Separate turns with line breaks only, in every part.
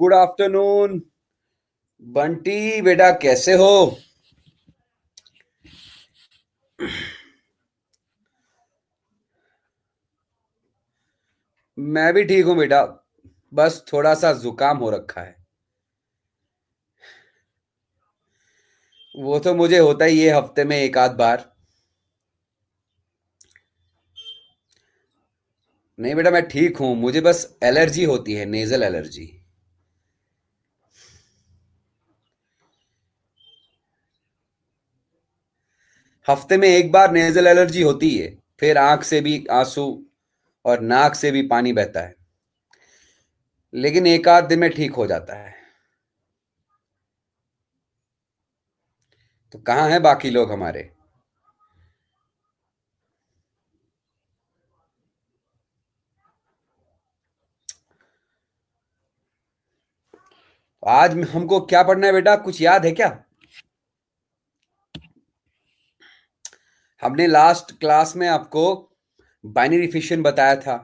Good afternoon Bunty बेटा कैसे हो मैं भी ठीक हूं बेटा बस थोड़ा सा जुकाम हो रखा है वो तो मुझे होता ही है हफ्ते में एक आध बार नहीं बेटा मैं ठीक हूं मुझे बस एलर्जी होती है नेजल एलर्जी हफ्ते में एक बार नेजल एलर्जी होती है फिर आंख से भी आंसू और नाक से भी पानी बहता है लेकिन एक आध दिन में ठीक हो जाता है तो कहां है बाकी लोग हमारे आज हमको क्या पढ़ना है बेटा कुछ याद है क्या हमने लास्ट क्लास में आपको बाइनरी फिशन बताया था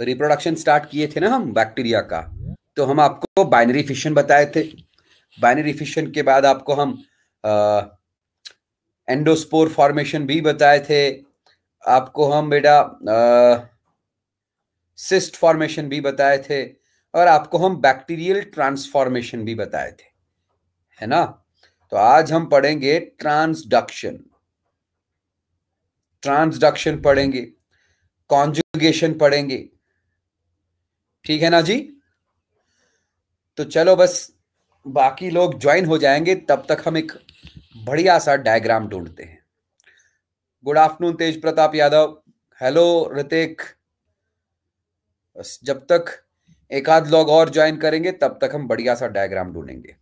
रिप्रोडक्शन स्टार्ट किए थे ना हम बैक्टीरिया का तो हम आपको बाइनरी फिशन बताए थे बाइनरी फिशन के बाद आपको हम एंडोस्पोर फॉर्मेशन भी बताए थे आपको हम बेटा सिस्ट फॉर्मेशन भी बताए थे और आपको हम बैक्टीरियल ट्रांसफॉर्मेशन भी बताए थे है ना तो आज हम पढ़ेंगे ट्रांसडक्शन ट्रांसडक्शन पढ़ेंगे कॉन्जुगेशन पढ़ेंगे ठीक है ना जी तो चलो बस बाकी लोग ज्वाइन हो जाएंगे तब तक हम एक बढ़िया सा डायग्राम ढूंढते हैं good afternoon Tej Pratap Yadav hello Hrithik जब तक एक आध लोग और ज्वाइन करेंगे तब तक हम बढ़िया सा डायग्राम ढूंढेंगे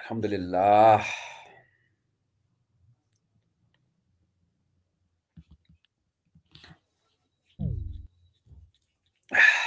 الحمد لله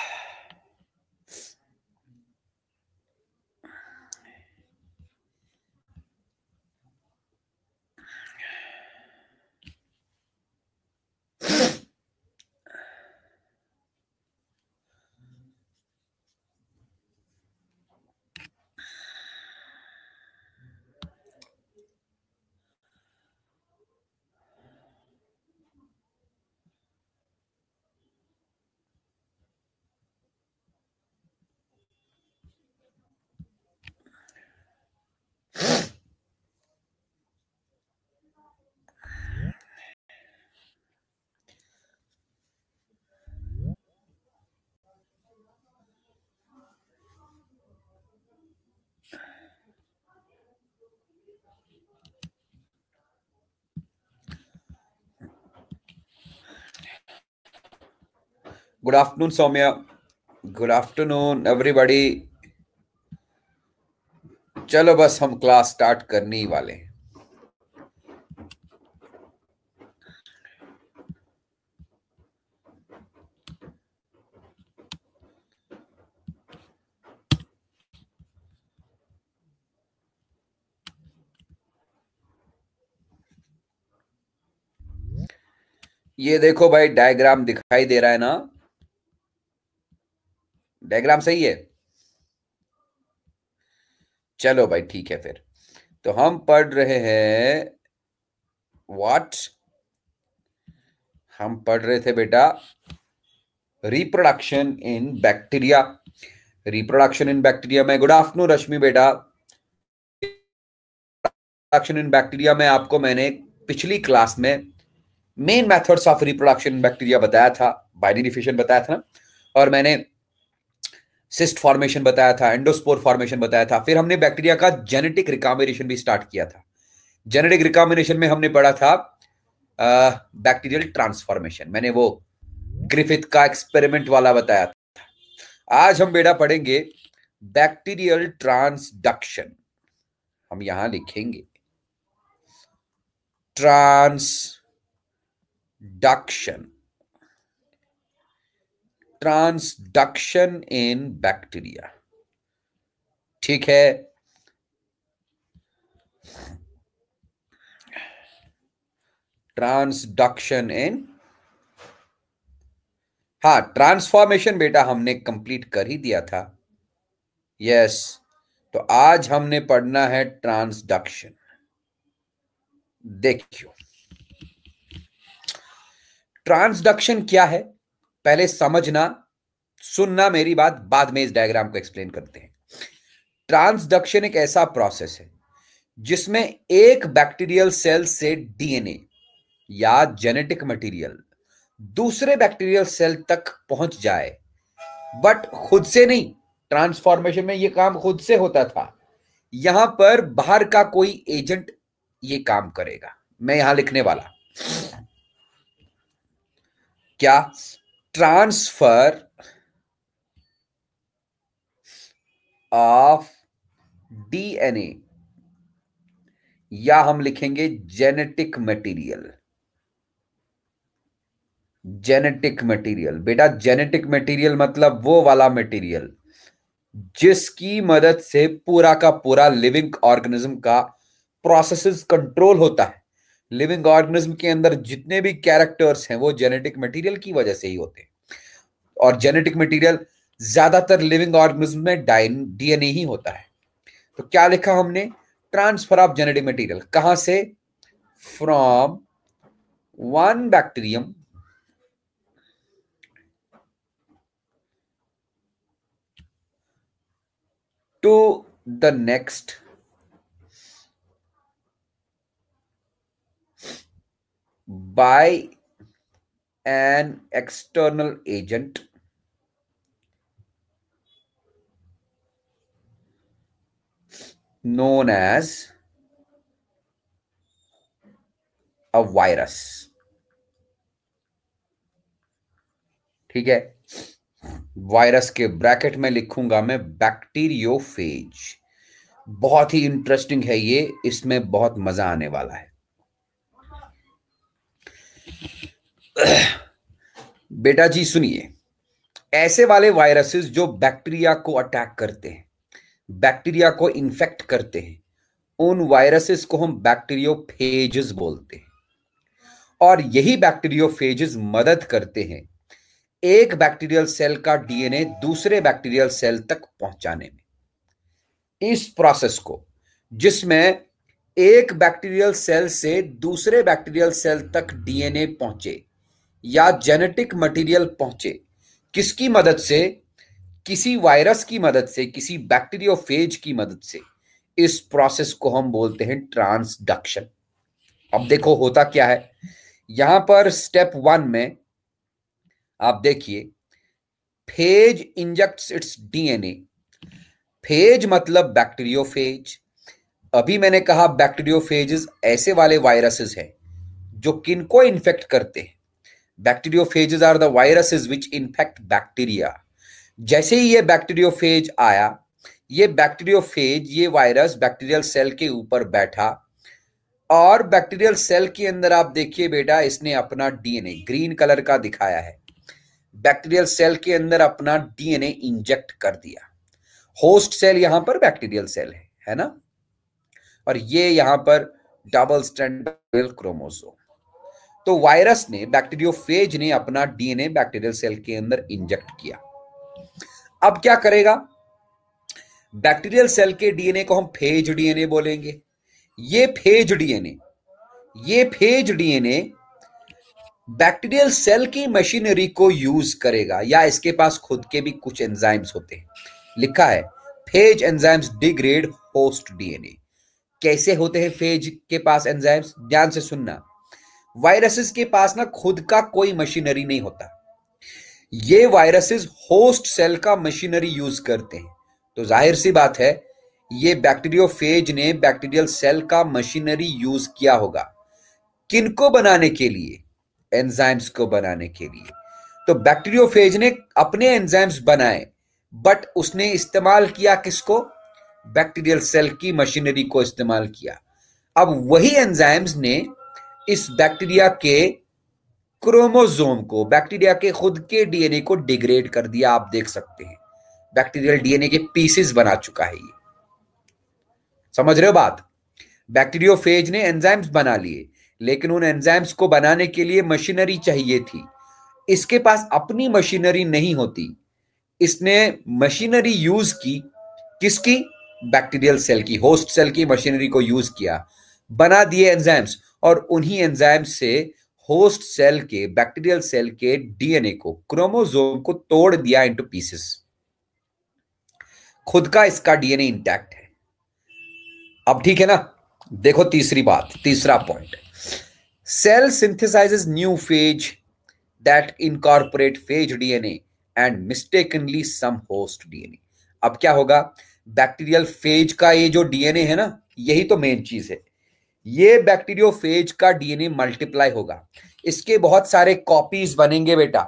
good afternoon Saumya good afternoon everybody चलो बस हम क्लास स्टार्ट करने ही वाले ये देखो भाई डायग्राम दिखाई दे रहा है ना डायग्राम सही है चलो भाई ठीक है फिर तो हम पढ़ रहे हैं व्हाट हम पढ़ रहे थे बेटा reproduction in bacteria reproduction in bacteria में गुड आफ्टरनून रश्मि बेटा रिप्रोडक्शन इन बैक्टीरिया में आपको मैंने पिछली क्लास में main methods of reproduction bacteria बताया था बाइनरी फिशन बताया था ना और मैंने सिस्ट फॉर्मेशन बताया था एंडोस्पोर फॉर्मेशन बताया था फिर हमने बैक्टीरिया का जेनेटिक रिकॉम्बिनेशन भी स्टार्ट किया था जेनेटिक रिकॉम्बिनेशन में हमने पढ़ा था बैक्टीरियल ट्रांसफॉर्मेशन मैंने वो ग्रिफिथ का एक्सपेरिमेंट वाला बताया था आज हम बेटा पढ़ेंगे बैक्टीरियल ट्रांसडक्शन हम यहां लिखेंगे ट्रांसडक्शन ट्रांसडक्शन इन बैक्टीरिया ठीक है ट्रांसडक्शन इन हा ट्रांसफॉर्मेशन बेटा हमने कंप्लीट कर ही दिया था यस तो आज हमने पढ़ना है ट्रांसडक्शन देखियो ट्रांसडक्शन क्या है पहले समझना सुनना मेरी बात बाद में इस डायग्राम को एक्सप्लेन करते हैं ट्रांसडक्शन एक ऐसा प्रोसेस है जिसमें एक बैक्टीरियल सेल से डीएनए या जेनेटिक मटेरियल दूसरे बैक्टीरियल सेल तक पहुंच जाए बट खुद से नहीं ट्रांसफॉर्मेशन में यह काम खुद से होता था यहां पर बाहर का कोई एजेंट ये काम करेगा मैं यहां लिखने वाला क्या transfer ऑफ डीएनए या हम लिखेंगे जेनेटिक मटेरियल जेनेटिक मटेरियल बेटा जेनेटिक मटेरियल मतलब वो वाला मटेरियल जिसकी मदद से पूरा का पूरा लिविंग ऑर्गेनिज्म का प्रोसेसेस कंट्रोल होता है लिविंग ऑर्गेनिज्म के अंदर जितने भी कैरेक्टर्स हैं वो जेनेटिक मटेरियल की वजह से ही होते हैं और जेनेटिक मटेरियल ज्यादातर लिविंग ऑर्गेनिज्म में डीएनए ही होता है तो क्या लिखा हमने ट्रांसफर ऑफ जेनेटिक मटेरियल कहां से from one bacterium to the next by an external agent known as a virus ठीक है वायरस के ब्रैकेट में लिखूंगा मैं बैक्टीरियोफेज बहुत ही इंटरेस्टिंग है ये इसमें बहुत मजा आने वाला है बेटा जी सुनिए ऐसे वाले वायरसेस जो बैक्टीरिया को अटैक करते हैं बैक्टीरिया को इन्फेक्ट करते हैं उन वायरसेस को हम बैक्टीरियोफेजेस बोलते हैं और यही फेजेस मदद करते हैं एक बैक्टीरियल सेल का डीएनए दूसरे बैक्टीरियल सेल तक पहुंचाने में इस प्रोसेस को जिसमें एक बैक्टीरियल सेल से दूसरे बैक्टीरियल सेल तक डीएनए पहुंचे या जेनेटिक मटेरियल पहुंचे किसकी मदद से किसी वायरस की मदद से किसी बैक्टीरियोफेज की मदद से इस प्रोसेस को हम बोलते हैं ट्रांसडक्शन अब देखो होता क्या है यहां पर स्टेप वन में आप देखिए phage injects its DNA phage मतलब बैक्टीरियोफेज अभी मैंने कहा बैक्टीरियोफेजेस ऐसे वाले वायरसेस हैं जो किनको इन्फेक्ट करते हैं bacteriophages are the viruses which infect bacteria जैसे ही ये बैक्टीरियोफेज आया ये बैक्टीरियोफेज ये वायरस बैक्टीरियल सेल के ऊपर बैठा और बैक्टीरियल सेल के अंदर आप देखिए बेटा इसने अपना डीएनए ग्रीन कलर का दिखाया है बैक्टीरियल सेल के अंदर अपना डीएनए इंजेक्ट कर दिया होस्ट सेल यहां पर बैक्टीरियल सेल है है ना और ये यहां पर डबल स्टैंडर्ड क्रोमोसोम तो वायरस ने बैक्टीरियोफेज ने अपना डीएनए बैक्टीरियल सेल के अंदर इंजेक्ट किया अब क्या करेगा बैक्टीरियल सेल के डीएनए को हम फेज डीएनए बोलेंगे ये फेज डीएनए ये फेज डीएनए बैक्टीरियल सेल की मशीनरी को यूज करेगा या इसके पास खुद के भी कुछ एंजाइम्स होते हैं लिखा है phage enzymes degrade host DNA कैसे होते हैं फेज के पास एंजाइम्स ध्यान से सुनना वायरसेस के पास ना खुद का कोई मशीनरी नहीं होता ये वायरसेस होस्ट सेल का मशीनरी यूज करते हैं तो जाहिर सी बात है ये बैक्टीरियोफेज ने बैक्टीरियल सेल का मशीनरी यूज किया होगा किनको बनाने के लिए एंजाइम्स को बनाने के लिए तो बैक्टीरियोफेज ने अपने एंजाइम्स बनाए बट उसने इस्तेमाल किया किसको बैक्टीरियल सेल की मशीनरी को इस्तेमाल किया अब वही एंजाइम्स ने इस बैक्टीरिया के क्रोमोजोम को बैक्टीरिया के खुद के डीएनए को डिग्रेड कर दिया आप देख सकते हैं बैक्टीरियल डीएनए के पीसेस बना चुका है ये समझ रहे हो बात बैक्टीरियोफेज ने एंजाइम्स बना लिए लेकिन उन एंजाइम्स को बनाने के लिए मशीनरी चाहिए थी इसके पास अपनी मशीनरी नहीं होती इसने मशीनरी यूज की किसकी बैक्टीरियल सेल की होस्ट सेल की मशीनरी को यूज किया बना दिए एंजाइम्स और उन्हीं एंजाइम से होस्ट सेल के बैक्टीरियल सेल के डीएनए को क्रोमोजोम को तोड़ दिया इनटू पीसेस खुद का इसका डीएनए इंटैक्ट है अब ठीक है ना देखो तीसरी बात तीसरा point cell synthesises new phage that incorporate phage DNA and mistakenly some host DNA अब क्या होगा बैक्टीरियल फेज का ये जो डीएनए है ना यही तो मेन चीज है ये बैक्टीरियोफेज का डीएनए मल्टीप्लाई होगा इसके बहुत सारे कॉपीज बनेंगे बेटा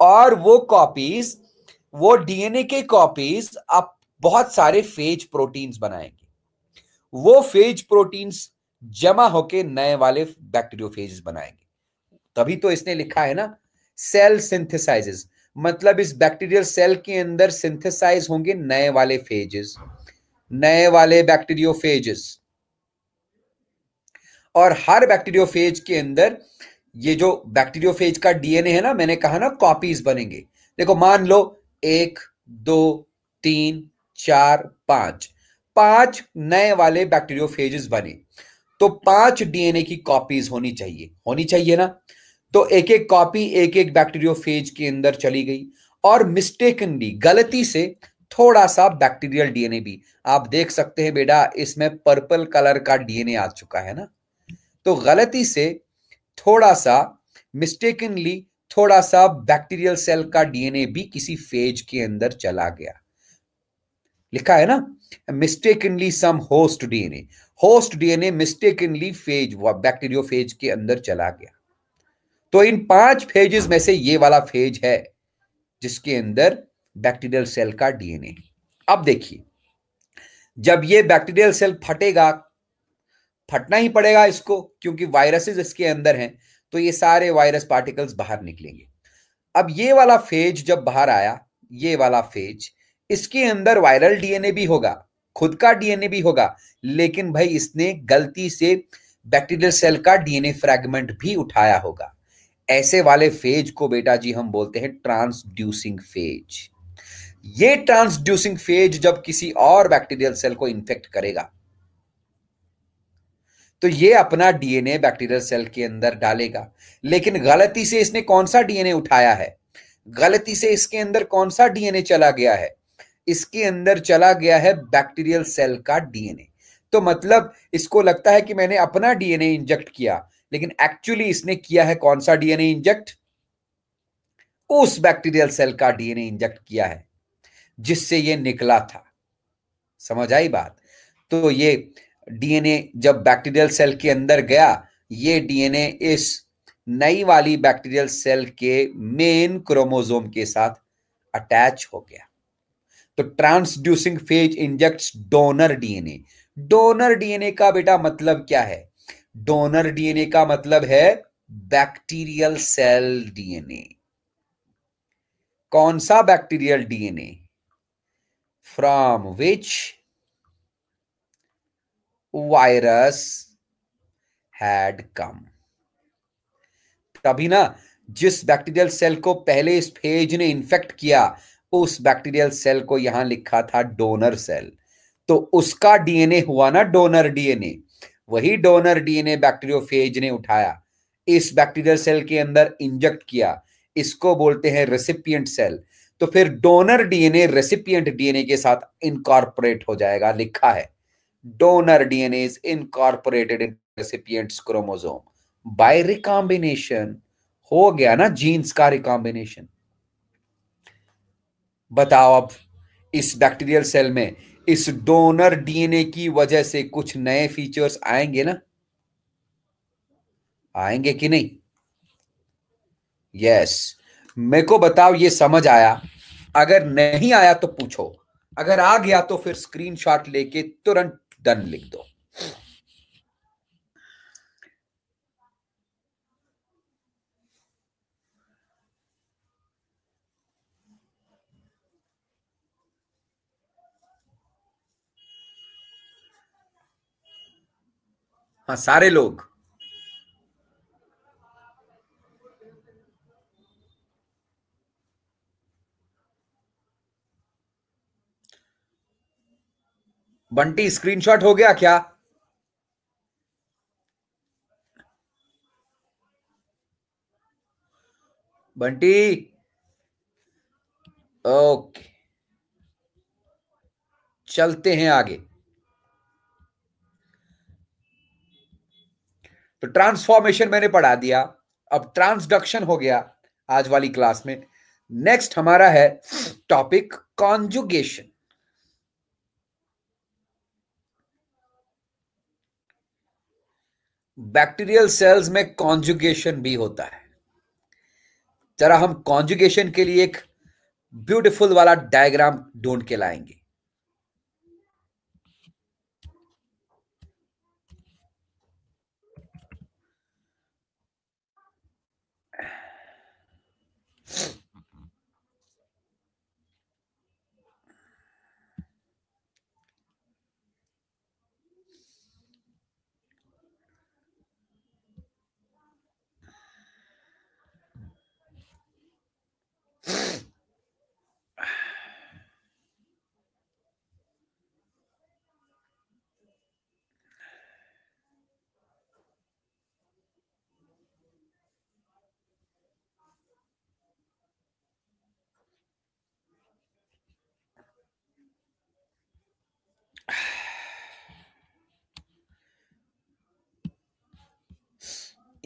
और वो कॉपीज वो डीएनए के कॉपीज आप बहुत सारे फेज प्रोटीन्स बनाएंगे वो फेज प्रोटीन्स जमा होके नए वाले बैक्टीरियोफेजेस बनाएंगे तभी तो इसने लिखा है ना सेल सिंथेसाइजेस मतलब इस बैक्टीरियल सेल के अंदर सिंथेसाइज होंगे नए वाले फेजेस नए वाले बैक्टीरियोफेजेस और हर बैक्टीरियोफेज के अंदर ये जो बैक्टीरियोफेज का डीएनए है ना मैंने कहा ना कॉपीज बनेंगे देखो मान लो एक दो तीन चार पांच पांच नए वाले बैक्टीरियोफेजेस बने तो पांच डीएनए की कॉपीज होनी चाहिए होनी चाहिए ना तो एक एक कॉपी एक एक बैक्टीरियोफेज के अंदर चली गई और मिस्टेकनली गलती से थोड़ा सा बैक्टीरियल डीएनए भी आप देख सकते हैं बेटा इसमें पर्पल कलर का डीएनए आ चुका है ना तो गलती से थोड़ा सा मिस्टेकनली थोड़ा सा बैक्टीरियल सेल का डीएनए भी किसी फेज के अंदर चला गया लिखा है ना mistakenly some host DNA host DNA mistakenly phage हुआ बैक्टीरियो फेज के अंदर चला गया तो इन पांच फेजेस में से ये वाला फेज है जिसके अंदर बैक्टीरियल सेल का डीएनए अब देखिए जब ये बैक्टीरियल सेल फटेगा फटना ही पड़ेगा इसको क्योंकि वायरसेस इसके अंदर हैं तो ये सारे वायरस पार्टिकल्स बाहर निकलेंगे अब ये वाला फेज जब बाहर आया ये वाला फेज इसके अंदर वायरल डीएनए भी होगा खुद का डीएनए भी होगा लेकिन भाई इसने गलती से बैक्टीरियल सेल का डीएनए फ्रैगमेंट भी उठाया होगा ऐसे वाले फेज को बेटा जी हम बोलते हैं ट्रांसड्यूसिंग फेज ये ट्रांसड्यूसिंग फेज जब किसी और बैक्टीरियल सेल को इन्फेक्ट करेगा तो ये अपना डीएनए बैक्टीरियल सेल के अंदर डालेगा लेकिन गलती से इसने कौन सा डीएनए उठाया है गलती से इसके अंदर कौन सा डीएनए चला गया है इसके अंदर चला गया है बैक्टीरियल सेल का डीएनए तो मतलब इसको लगता है कि मैंने अपना डीएनए इंजेक्ट किया लेकिन एक्चुअली इसने किया है कौन सा डीएनए इंजेक्ट उस बैक्टीरियल सेल का डीएनए इंजेक्ट किया है जिससे ये निकला था समझ आई बात तो ये डीएनए जब बैक्टीरियल सेल के अंदर गया ये डीएनए इस नई वाली बैक्टीरियल सेल के मेन क्रोमोजोम के साथ अटैच हो गया तो transducing phage injects donor DNA donor DNA का बेटा मतलब क्या है डोनर डीएनए का मतलब है बैक्टीरियल सेल डीएनए कौन सा bacterial DNA from which virus had come तभी ना जिस बैक्टीरियल सेल को पहले इस फेज ने इन्फेक्ट किया उस बैक्टीरियल सेल को यहां लिखा था डोनर सेल तो उसका डीएनए हुआ ना डोनर डीएनए वही डोनर डीएनए बैक्टीरियोफेज ने उठाया इस बैक्टीरियल सेल के अंदर इंजेक्ट किया इसको बोलते हैं रेसिपियंट सेल तो फिर डोनर डीएनए रेसिपियंट डीएनए के साथ इनकॉर्पोरेट हो जाएगा लिखा है donor DNA is incorporated in recipient's chromosome. By recombination, हो गया ना जीन्स का रिकॉम्बिनेशन बताओ अब इस बैक्टीरियल सेल में इस डोनर डीएनए की वजह से कुछ नए फीचर्स आएंगे ना आएंगे कि नहीं यस मेरे को बताओ ये समझ आया अगर नहीं आया तो पूछो अगर आ गया तो फिर स्क्रीनशॉट लेके तुरंत डन लिख दो हाँ सारे लोग बंटी स्क्रीनशॉट हो गया क्या बंटी ओके चलते हैं आगे तो ट्रांसफॉर्मेशन मैंने पढ़ा दिया अब ट्रांसडक्शन हो गया आज वाली क्लास में नेक्स्ट हमारा है टॉपिक कॉन्जुगेशन बैक्टीरियल सेल्स में कॉन्जुगेशन भी होता है जरा हम कॉन्जुगेशन के लिए एक ब्यूटीफुल वाला डायग्राम ढूंढ के लाएंगे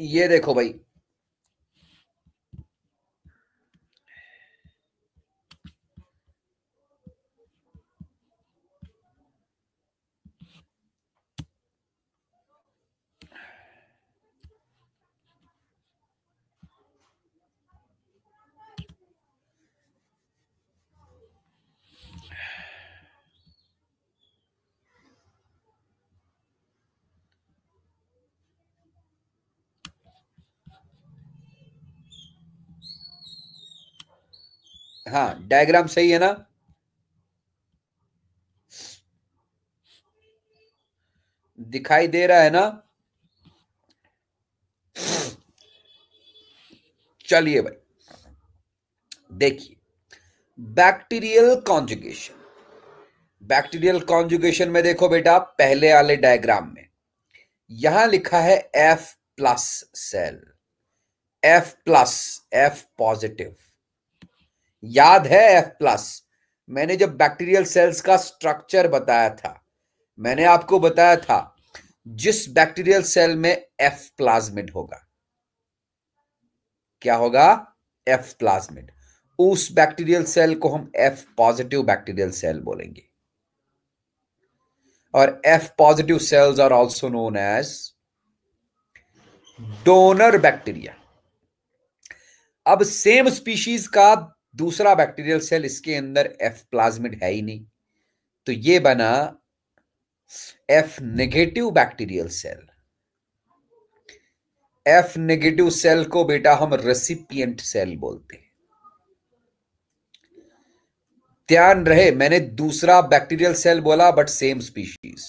ये देखो भाई हाँ डायग्राम सही है ना दिखाई दे रहा है ना चलिए भाई देखिए बैक्टीरियल कॉन्जुगेशन बैक्टीरियल कॉन्जुगेशन में देखो बेटा पहले वाले डायग्राम में यहां लिखा है F plus cell F plus F positive याद है एफ प्लस मैंने जब बैक्टीरियल सेल्स का स्ट्रक्चर बताया था मैंने आपको बताया था जिस बैक्टीरियल सेल में एफ प्लाज्मिड होगा क्या होगा एफ प्लाज्मिड उस बैक्टीरियल सेल को हम एफ पॉजिटिव बैक्टीरियल सेल बोलेंगे और F positive cells are also known as donor bacteria अब सेम स्पीशीज का दूसरा बैक्टीरियल सेल इसके अंदर एफ प्लाज्मिड है ही नहीं तो ये बना F negative bacterial cell F negative cell को बेटा हम रेसिपिएंट सेल बोलते हैं ध्यान रहे मैंने दूसरा बैक्टीरियल सेल बोला बट सेम स्पीशीज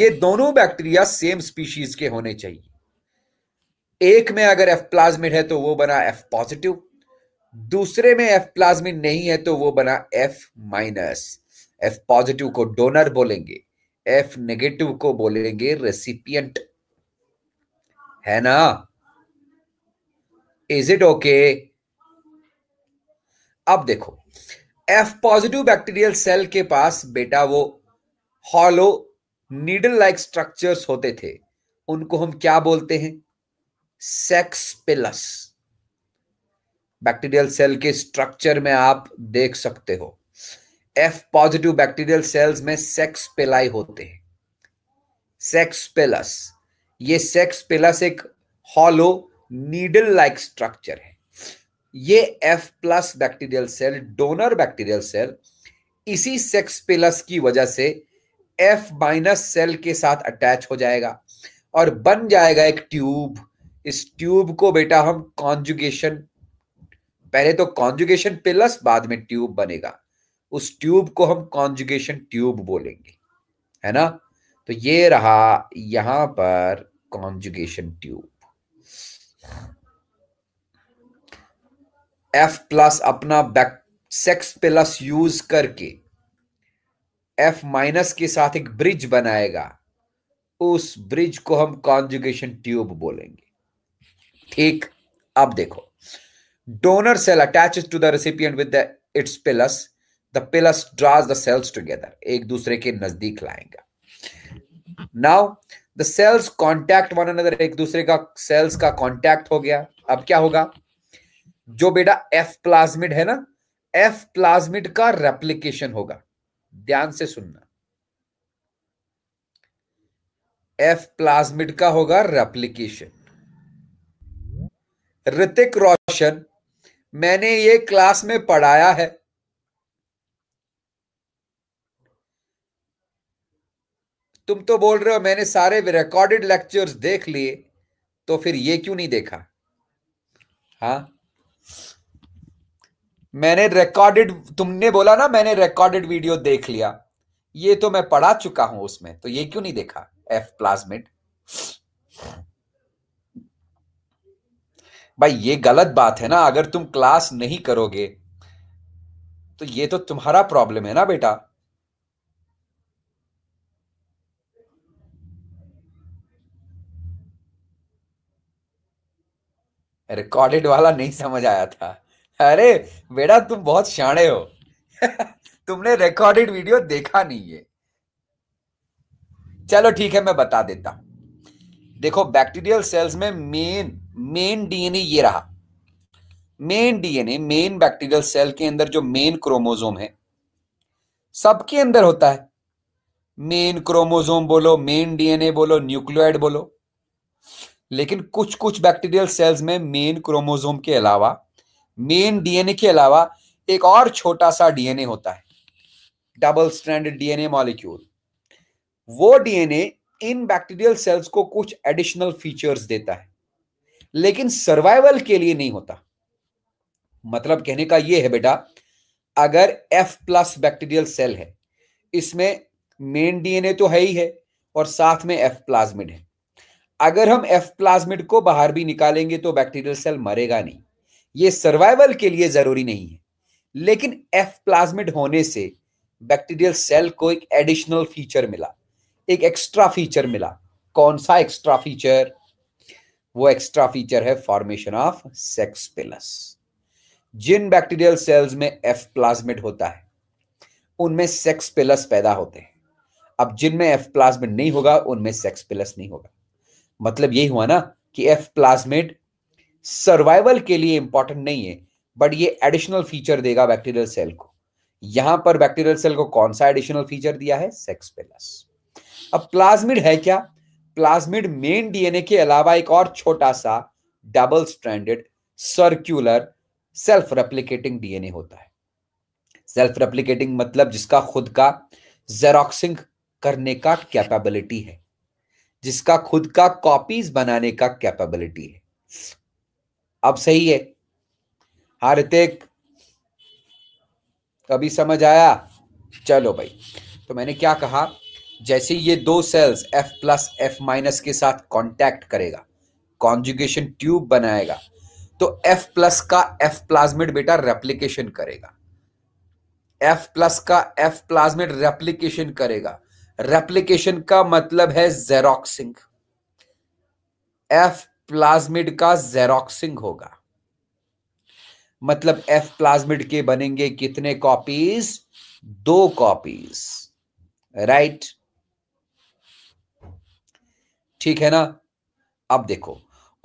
ये दोनों बैक्टीरिया सेम स्पीशीज के होने चाहिए एक में अगर एफ प्लाज्मिड है तो वो बना एफ पॉजिटिव दूसरे में एफ प्लाज्मिन नहीं है तो वो बना एफ माइनस एफ पॉजिटिव को डोनर बोलेंगे एफ नेगेटिव को बोलेंगे रेसिपियंट है ना इज इट ओके अब देखो एफ पॉजिटिव बैक्टीरियल सेल के पास बेटा वो हॉलो नीडल लाइक स्ट्रक्चर्स होते थे उनको हम क्या बोलते हैं सेक्सपिलस बैक्टीरियल सेल के स्ट्रक्चर में आप देख सकते हो एफ पॉजिटिव बैक्टीरियल सेल्स में सेक्स पेलाई होते हैं सेक्स पेलस ये सेक्स पेलस एक हॉलो नीडल लाइक स्ट्रक्चर है ये F plus bacterial cell donor bacterial cell इसी सेक्स पेलस की वजह से एफ माइनस सेल के साथ अटैच हो जाएगा और बन जाएगा एक ट्यूब इस ट्यूब को बेटा हम कॉन्जुगेशन पहले तो कॉन्जुगेशन प्लस बाद में ट्यूब बनेगा उस ट्यूब को हम कॉन्जुगेशन ट्यूब बोलेंगे है ना तो ये रहा यहां पर कॉन्जुगेशन ट्यूब एफ प्लस अपना बैक सेक्स प्लस यूज करके एफ माइनस के साथ एक ब्रिज बनाएगा उस ब्रिज को हम कॉन्जुगेशन ट्यूब बोलेंगे ठीक अब देखो Donor cell attaches to the recipient with the, its pillus. The pillus draws the cells together. एक दूसरे के नजदीक लाएंगे Now the cells contact one another. एक दूसरे का cells का contact हो गया अब क्या होगा जो बेटा F plasmid है ना F plasmid का replication होगा ध्यान से सुनना F plasmid का होगा replication. ऋतिक रोशन मैंने ये क्लास में पढ़ाया है तुम तो बोल रहे हो मैंने सारे रिकॉर्डेड लेक्चर्स देख लिए तो फिर ये क्यों नहीं देखा हाँ मैंने रिकॉर्डेड तुमने बोला ना मैंने रिकॉर्डेड वीडियो देख लिया ये तो मैं पढ़ा चुका हूं उसमें तो ये क्यों नहीं देखा एफ प्लाज्मिड भाई ये गलत बात है ना अगर तुम क्लास नहीं करोगे तो ये तो तुम्हारा प्रॉब्लम है ना बेटा रिकॉर्डेड वाला नहीं समझ आया था अरे बेटा तुम बहुत शाणे हो तुमने रिकॉर्डेड वीडियो देखा नहीं है चलो ठीक है मैं बता देता हूं देखो बैक्टीरियल सेल्स में मेन मेन डीएनए ये रहा main DNA main bacterial cell के अंदर जो मेन क्रोमोजोम है सबके अंदर होता है मेन क्रोमोजोम बोलो मेन डीएनए बोलो न्यूक्लियोइड बोलो लेकिन कुछ कुछ बैक्टीरियल सेल्स में मेन क्रोमोजोम के अलावा मेन डीएनए के अलावा एक और छोटा सा डीएनए होता है डबल स्ट्रैंड डीएनए मॉलिक्यूल वो डीएनए इन बैक्टीरियल सेल्स को कुछ एडिशनल फीचर्स देता है लेकिन सर्वाइवल के लिए नहीं होता मतलब कहने का यह है बेटा अगर एफ प्लस बैक्टीरियल सेल है इसमें मेन डीएनए तो है ही है और साथ में एफ प्लाज्मिड है अगर हम एफ प्लाज्मिड को बाहर भी निकालेंगे तो बैक्टीरियल सेल मरेगा नहीं ये सर्वाइवल के लिए जरूरी नहीं है लेकिन एफ प्लाज्मिड होने से बैक्टीरियल सेल को एक एडिशनल फीचर मिला एक एक्स्ट्रा फीचर मिला कौन सा एक्स्ट्रा फीचर वो एक्स्ट्रा फीचर है फॉर्मेशन ऑफ सेक्स पिलस जिन बैक्टीरियल सेल्स में एफ प्लाज्मिड होता है उनमें सेक्स पिलस पैदा होते हैं अब जिनमें एफ प्लाज्मिड नहीं होगा उनमें सेक्स पिलस नहीं होगा मतलब यही हुआ ना कि एफ प्लाज्मिड सर्वाइवल के लिए इंपॉर्टेंट नहीं है बट ये एडिशनल फीचर देगा बैक्टीरियल सेल को यहां पर बैक्टीरियल सेल को कौन सा एडिशनल फीचर दिया है सेक्स पिलस अब प्लाज्मिड है क्या प्लाज्मिड मेन डीएनए के अलावा एक और छोटा सा double stranded circular self replicating DNA होता है सेल्फ रेप्लिकेटिंग मतलब जिसका खुद का जेरोक्सिंग करने का कैपेबिलिटी है जिसका खुद का कॉपीज बनाने का कैपेबिलिटी है अब सही है हाँ ऋतिक कभी समझ आया चलो भाई तो मैंने क्या कहा जैसे ये दो cells F plus F minus के साथ कांटेक्ट करेगा कॉन्जुगेशन ट्यूब बनाएगा तो F प्लस का F प्लाज्मिड बेटा रेप्लीकेशन करेगा F प्लस का F प्लाज्मिड रेप्लिकेशन करेगा रेप्लीकेशन का मतलब है जेरोक्सिंग F प्लाज्मिड का जेरोक्सिंग होगा मतलब F प्लाज्मिड के बनेंगे कितने कॉपीज दो कॉपीज राइट right? ठीक है ना अब देखो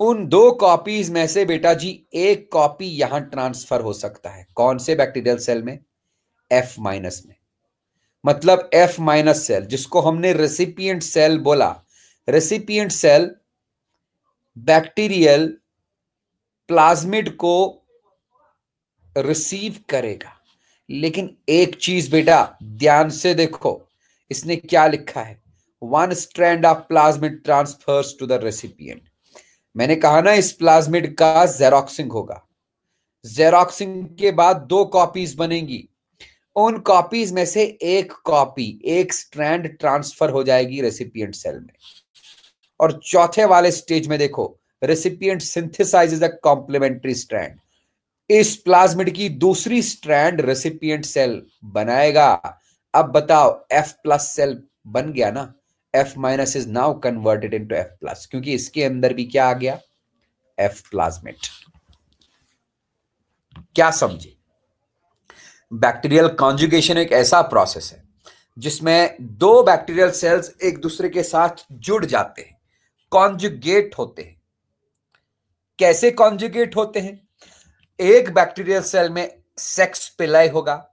उन दो कॉपीज में से बेटा जी एक कॉपी यहां ट्रांसफर हो सकता है कौन से बैक्टीरियल सेल में एफ माइनस में मतलब एफ माइनस सेल जिसको हमने रेसिपिएंट सेल बोला रेसिपिएंट सेल बैक्टीरियल प्लाज्मिड को रिसीव करेगा लेकिन एक चीज बेटा ध्यान से देखो इसने क्या लिखा है one strand of plasmid transfers to the recipient मैंने कहा ना इस प्लाज्मिड का जेरोक्सिंग होगा जेरोक्सिंग के बाद दो कॉपीज बनेंगी उन कॉपीज में से एक कॉपी एक स्ट्रैंड ट्रांसफर हो जाएगी रेसिपिएंट सेल में और चौथे वाले स्टेज में देखो recipient synthesize a complementary strand इस प्लाज्मिड की दूसरी स्ट्रैंड रेसिपिएंट सेल बनाएगा अब बताओ एफ प्लस सेल बन गया ना F minus is now converted into F plus क्योंकि इसके अंदर भी क्या आ गया एफ प्लाज्मेट क्या समझे बैक्टीरियल कॉन्जुगेशन एक ऐसा प्रोसेस है जिसमें दो बैक्टीरियल सेल्स एक दूसरे के साथ जुड़ जाते हैं कॉन्जुगेट होते हैं कैसे कॉन्जुगेट होते हैं एक बैक्टीरियल सेल में सेक्स पिलय होगा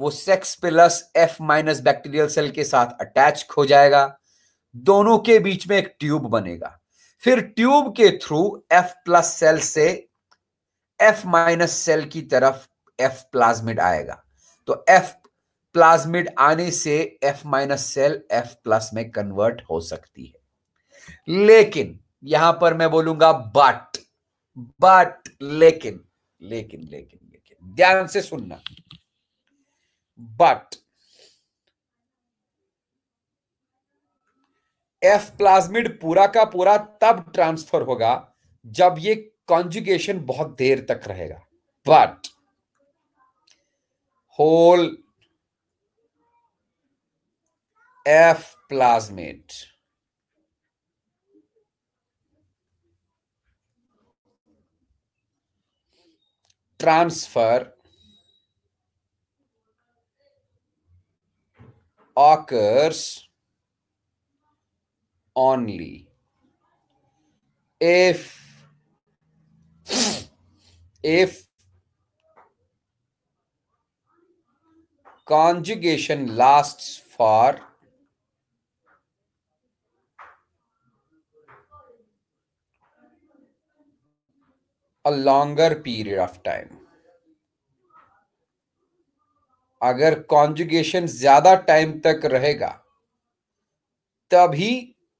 वो sex pilus F minus bacterial cell के साथ अटैच हो जाएगा दोनों के बीच में एक ट्यूब बनेगा फिर ट्यूब के थ्रू एफ प्लस सेल से एफ माइनस सेल की तरफ एफ प्लाज्मिड आएगा तो एफ प्लाज्मिड आने से F minus cell F plus में कन्वर्ट हो सकती है लेकिन यहां पर मैं बोलूंगा बट बट लेकिन लेकिन लेकिन लेकिन ध्यान से सुनना बट एफ प्लाज्मिड पूरा का पूरा तब ट्रांसफर होगा जब ये कॉन्जुगेशन बहुत देर तक रहेगा but whole F plasmid transfer occurs only if if conjugation lasts for a longer period of time अगर कॉन्जुगेशन ज्यादा टाइम तक रहेगा तभी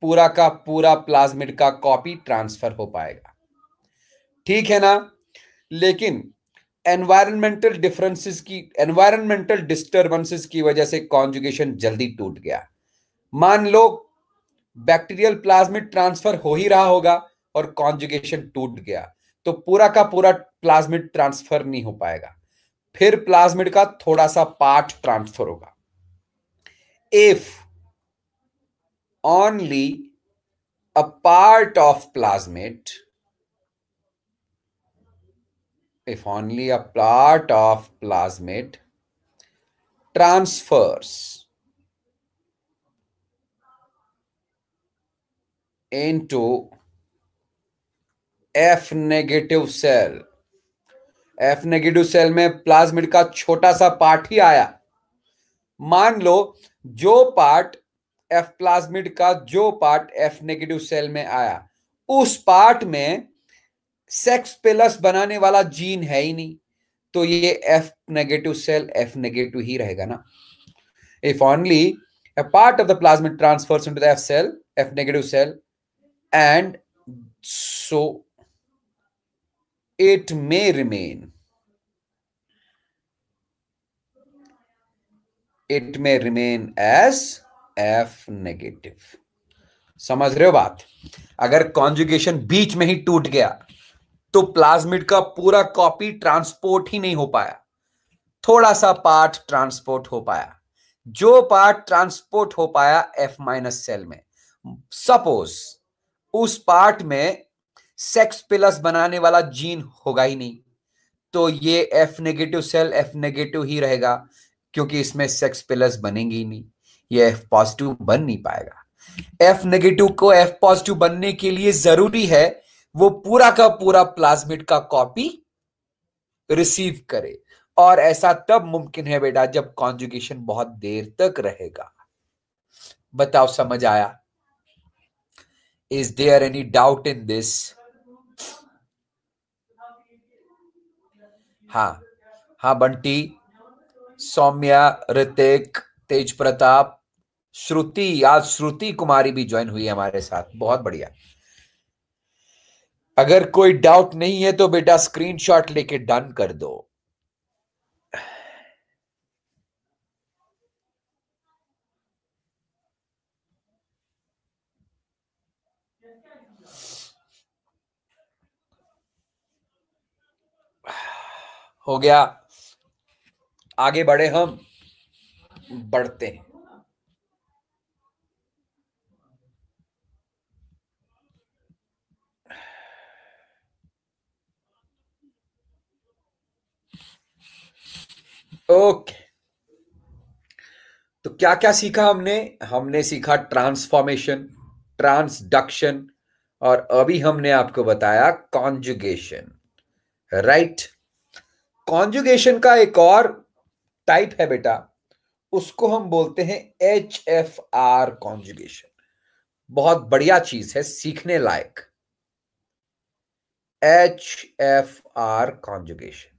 पूरा का पूरा प्लाज्मिड का कॉपी ट्रांसफर हो पाएगा ठीक है ना लेकिन एनवायरमेंटल डिफरेंसेस की एनवायरमेंटल डिस्टरबेंसेस की वजह से कॉन्जुगेशन जल्दी टूट गया मान लो बैक्टीरियल प्लाज्मिड ट्रांसफर हो ही रहा होगा और कॉन्जुगेशन टूट गया तो पूरा का पूरा प्लाज्मिड ट्रांसफर नहीं हो पाएगा फिर प्लाज्मिड का थोड़ा सा पार्ट ट्रांसफर होगा if only a part of plasmid if only a part of plasmid transfers into f negative cell f negative cell में plasmid का छोटा सा part ही आया मान लो जो part एफ प्लाज्मिड का जो पार्ट एफ नेगेटिव सेल में आया उस पार्ट में सेक्स पेलस बनाने वाला जीन है ही नहीं तो ये F negative cell F negative ही रहेगा ना if only a part of the plasmid transfers into the F cell F negative cell and so it may remain it may remain as F negative समझ रहे हो बात अगर conjugation बीच में ही टूट गया तो प्लाज्मिड का पूरा कॉपी ट्रांसपोर्ट ही नहीं हो पाया थोड़ा सा पार्ट ट्रांसपोर्ट हो पाया जो पार्ट ट्रांसपोर्ट हो पाया एफ माइनस सेल में सपोज उस पार्ट में सेक्स प्लस बनाने वाला जीन होगा ही नहीं तो ये F negative cell F negative ही रहेगा क्योंकि इसमें सेक्स प्लस बनेंगे ही नहीं ये एफ पॉजिटिव बन नहीं पाएगा एफ नेगेटिव को एफ पॉजिटिव बनने के लिए जरूरी है वो पूरा का पूरा प्लाज्मिड का कॉपी रिसीव करे और ऐसा तब मुमकिन है बेटा जब कॉन्जुगेशन बहुत देर तक रहेगा बताओ समझ आया is there any doubt in this हाँ हाँ बंटी सौम्या ऋतिक तेज प्रताप श्रुति आज श्रुति कुमारी भी ज्वाइन हुई है हमारे साथ बहुत बढ़िया अगर कोई डाउट नहीं है तो बेटा स्क्रीनशॉट लेके डन कर दो हो गया आगे बढ़े हम बढ़ते हैं ओके okay. तो क्या क्या सीखा हमने हमने सीखा ट्रांसफॉर्मेशन ट्रांसडक्शन और अभी हमने आपको बताया कॉन्जुगेशन राइट कॉन्जुगेशन का एक और टाइप है बेटा उसको हम बोलते हैं एच एफ आर कॉन्जुगेशन बहुत बढ़िया चीज है सीखने लायक H F R conjugation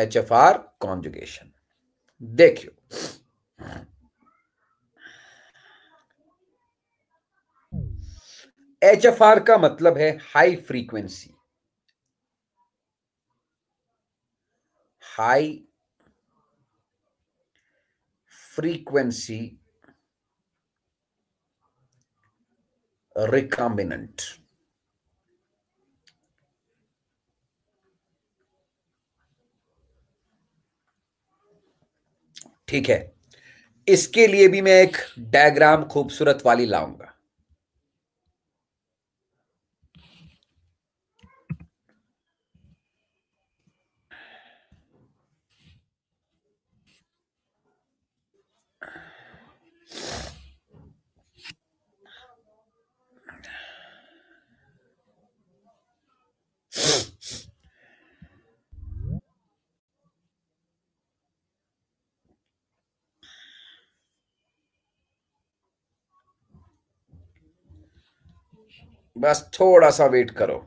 H F R conjugation देखियो एच एफ आर का मतलब है high frequency high frequency recombinant ठीक है इसके लिए भी मैं एक डायग्राम खूबसूरत वाली लाऊंगा बस थोड़ा सा वेट करो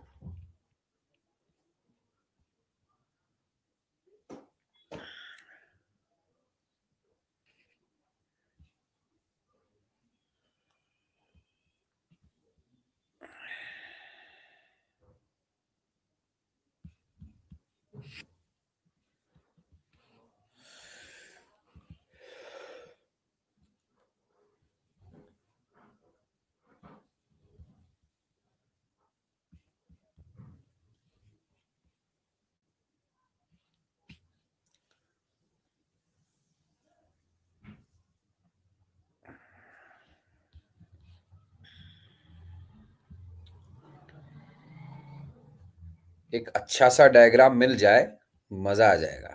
एक अच्छा सा डायग्राम मिल जाए मजा आ जाएगा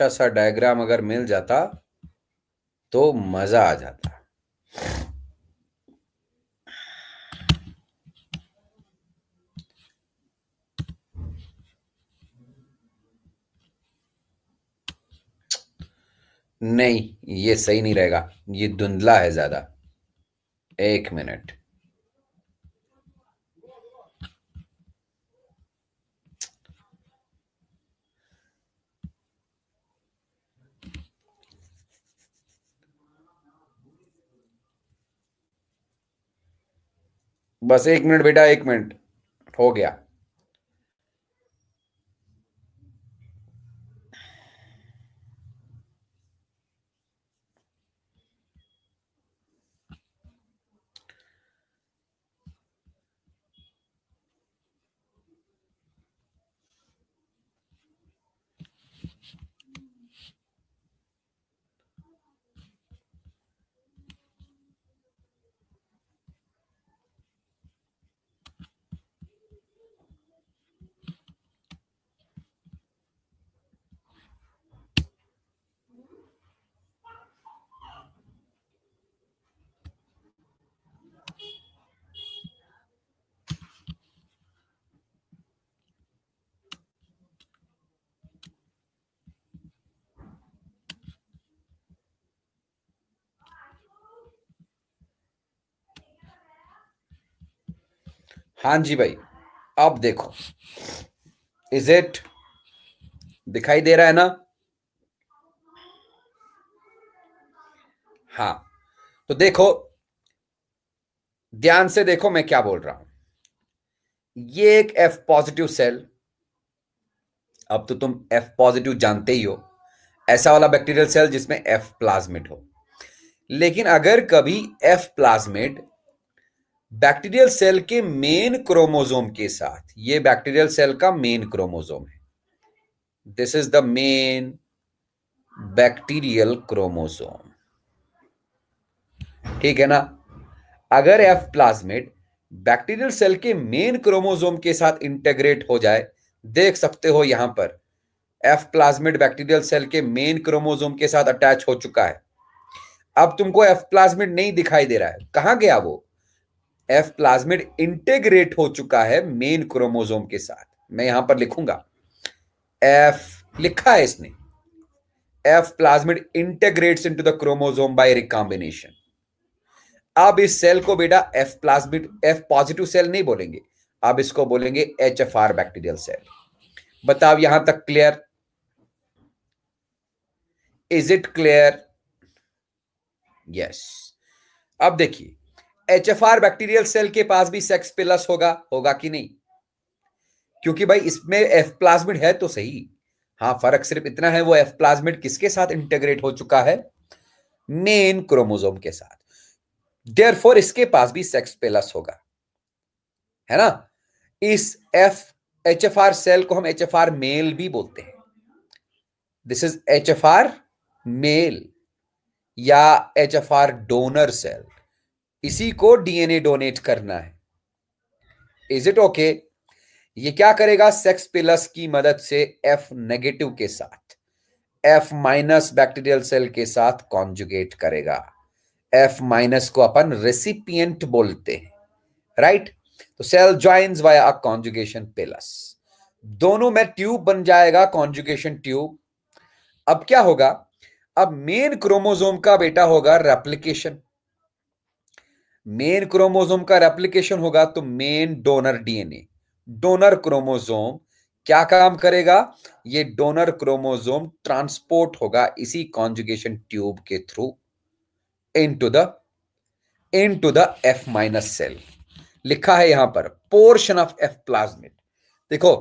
अच्छा सा डायग्राम अगर मिल जाता तो मजा आ जाता नहीं ये सही नहीं रहेगा ये धुंधला है ज्यादा एक मिनट बस एक मिनट बेटा एक मिनट हो गया हाँ जी भाई अब देखो इज इट दिखाई दे रहा है ना हाँ तो देखो ध्यान से देखो मैं क्या बोल रहा हूं ये एक एफ पॉजिटिव सेल अब तो तुम एफ पॉजिटिव जानते ही हो ऐसा वाला बैक्टीरियल सेल जिसमें एफ प्लाज्मिड हो लेकिन अगर कभी एफ प्लाज्मिड बैक्टीरियल सेल के मेन क्रोमोजोम के साथ ये बैक्टीरियल सेल का मेन क्रोमोजोम है this is the main bacterial chromosome ठीक है ना अगर एफ प्लाज्मिड बैक्टीरियल सेल के मेन क्रोमोजोम के साथ इंटेग्रेट हो जाए देख सकते हो यहां पर एफ प्लाज्मिड बैक्टीरियल सेल के मेन क्रोमोजोम के साथ अटैच हो चुका है अब तुमको एफ प्लाज्मिड नहीं दिखाई दे रहा है कहां गया वो एफ प्लाज्मिड इंटेग्रेट हो चुका है मेन क्रोमोजोम के साथ मैं यहां पर लिखूंगा एफ लिखा है इसने F plasmid integrates into the chromosome by recombination अब इस सेल को बेटा F plasmid F positive cell नहीं बोलेंगे अब इसको बोलेंगे H F R bacterial cell बताओ यहां तक clear is it clear yes अब देखिए H F R bacterial cell के पास भी सेक्स प्लस होगा होगा कि नहीं क्योंकि भाई इसमें एफ प्लाज्मिड है तो सही हाँ फर्क सिर्फ इतना है वो एफ प्लाज्मिड किसके साथ इंटेग्रेट हो चुका है मेन क्रोमोजोम के साथ देयरफॉर इसके पास भी सेक्स प्लस होगा है ना इस F H F R cell को हम एच एफ आर मेल भी बोलते हैं this is H F R male या H F R donor cell इसी को डीएनए डोनेट करना है इज इट ओके ये क्या करेगा सेक्स पिलस की मदद से एफ नेगेटिव के साथ एफ माइनस बैक्टीरियल सेल के साथ कॉन्जुगेट करेगा एफ माइनस को अपन रेसिपियंट बोलते हैं राइट right? तो cell joins via a conjugation pilus दोनों में ट्यूब बन जाएगा कॉन्जुगेशन ट्यूब अब क्या होगा अब मेन क्रोमोजोम का बेटा होगा रेप्लीकेशन मेन क्रोमोजोम का रेप्लिकेशन होगा तो main donor DNA donor chromosome क्या काम करेगा ये डोनर क्रोमोजोम ट्रांसपोर्ट होगा इसी कॉन्जुगेशन ट्यूब के through into the into the F minus cell लिखा है यहां पर पोर्शन ऑफ एफ प्लाज्मिड देखो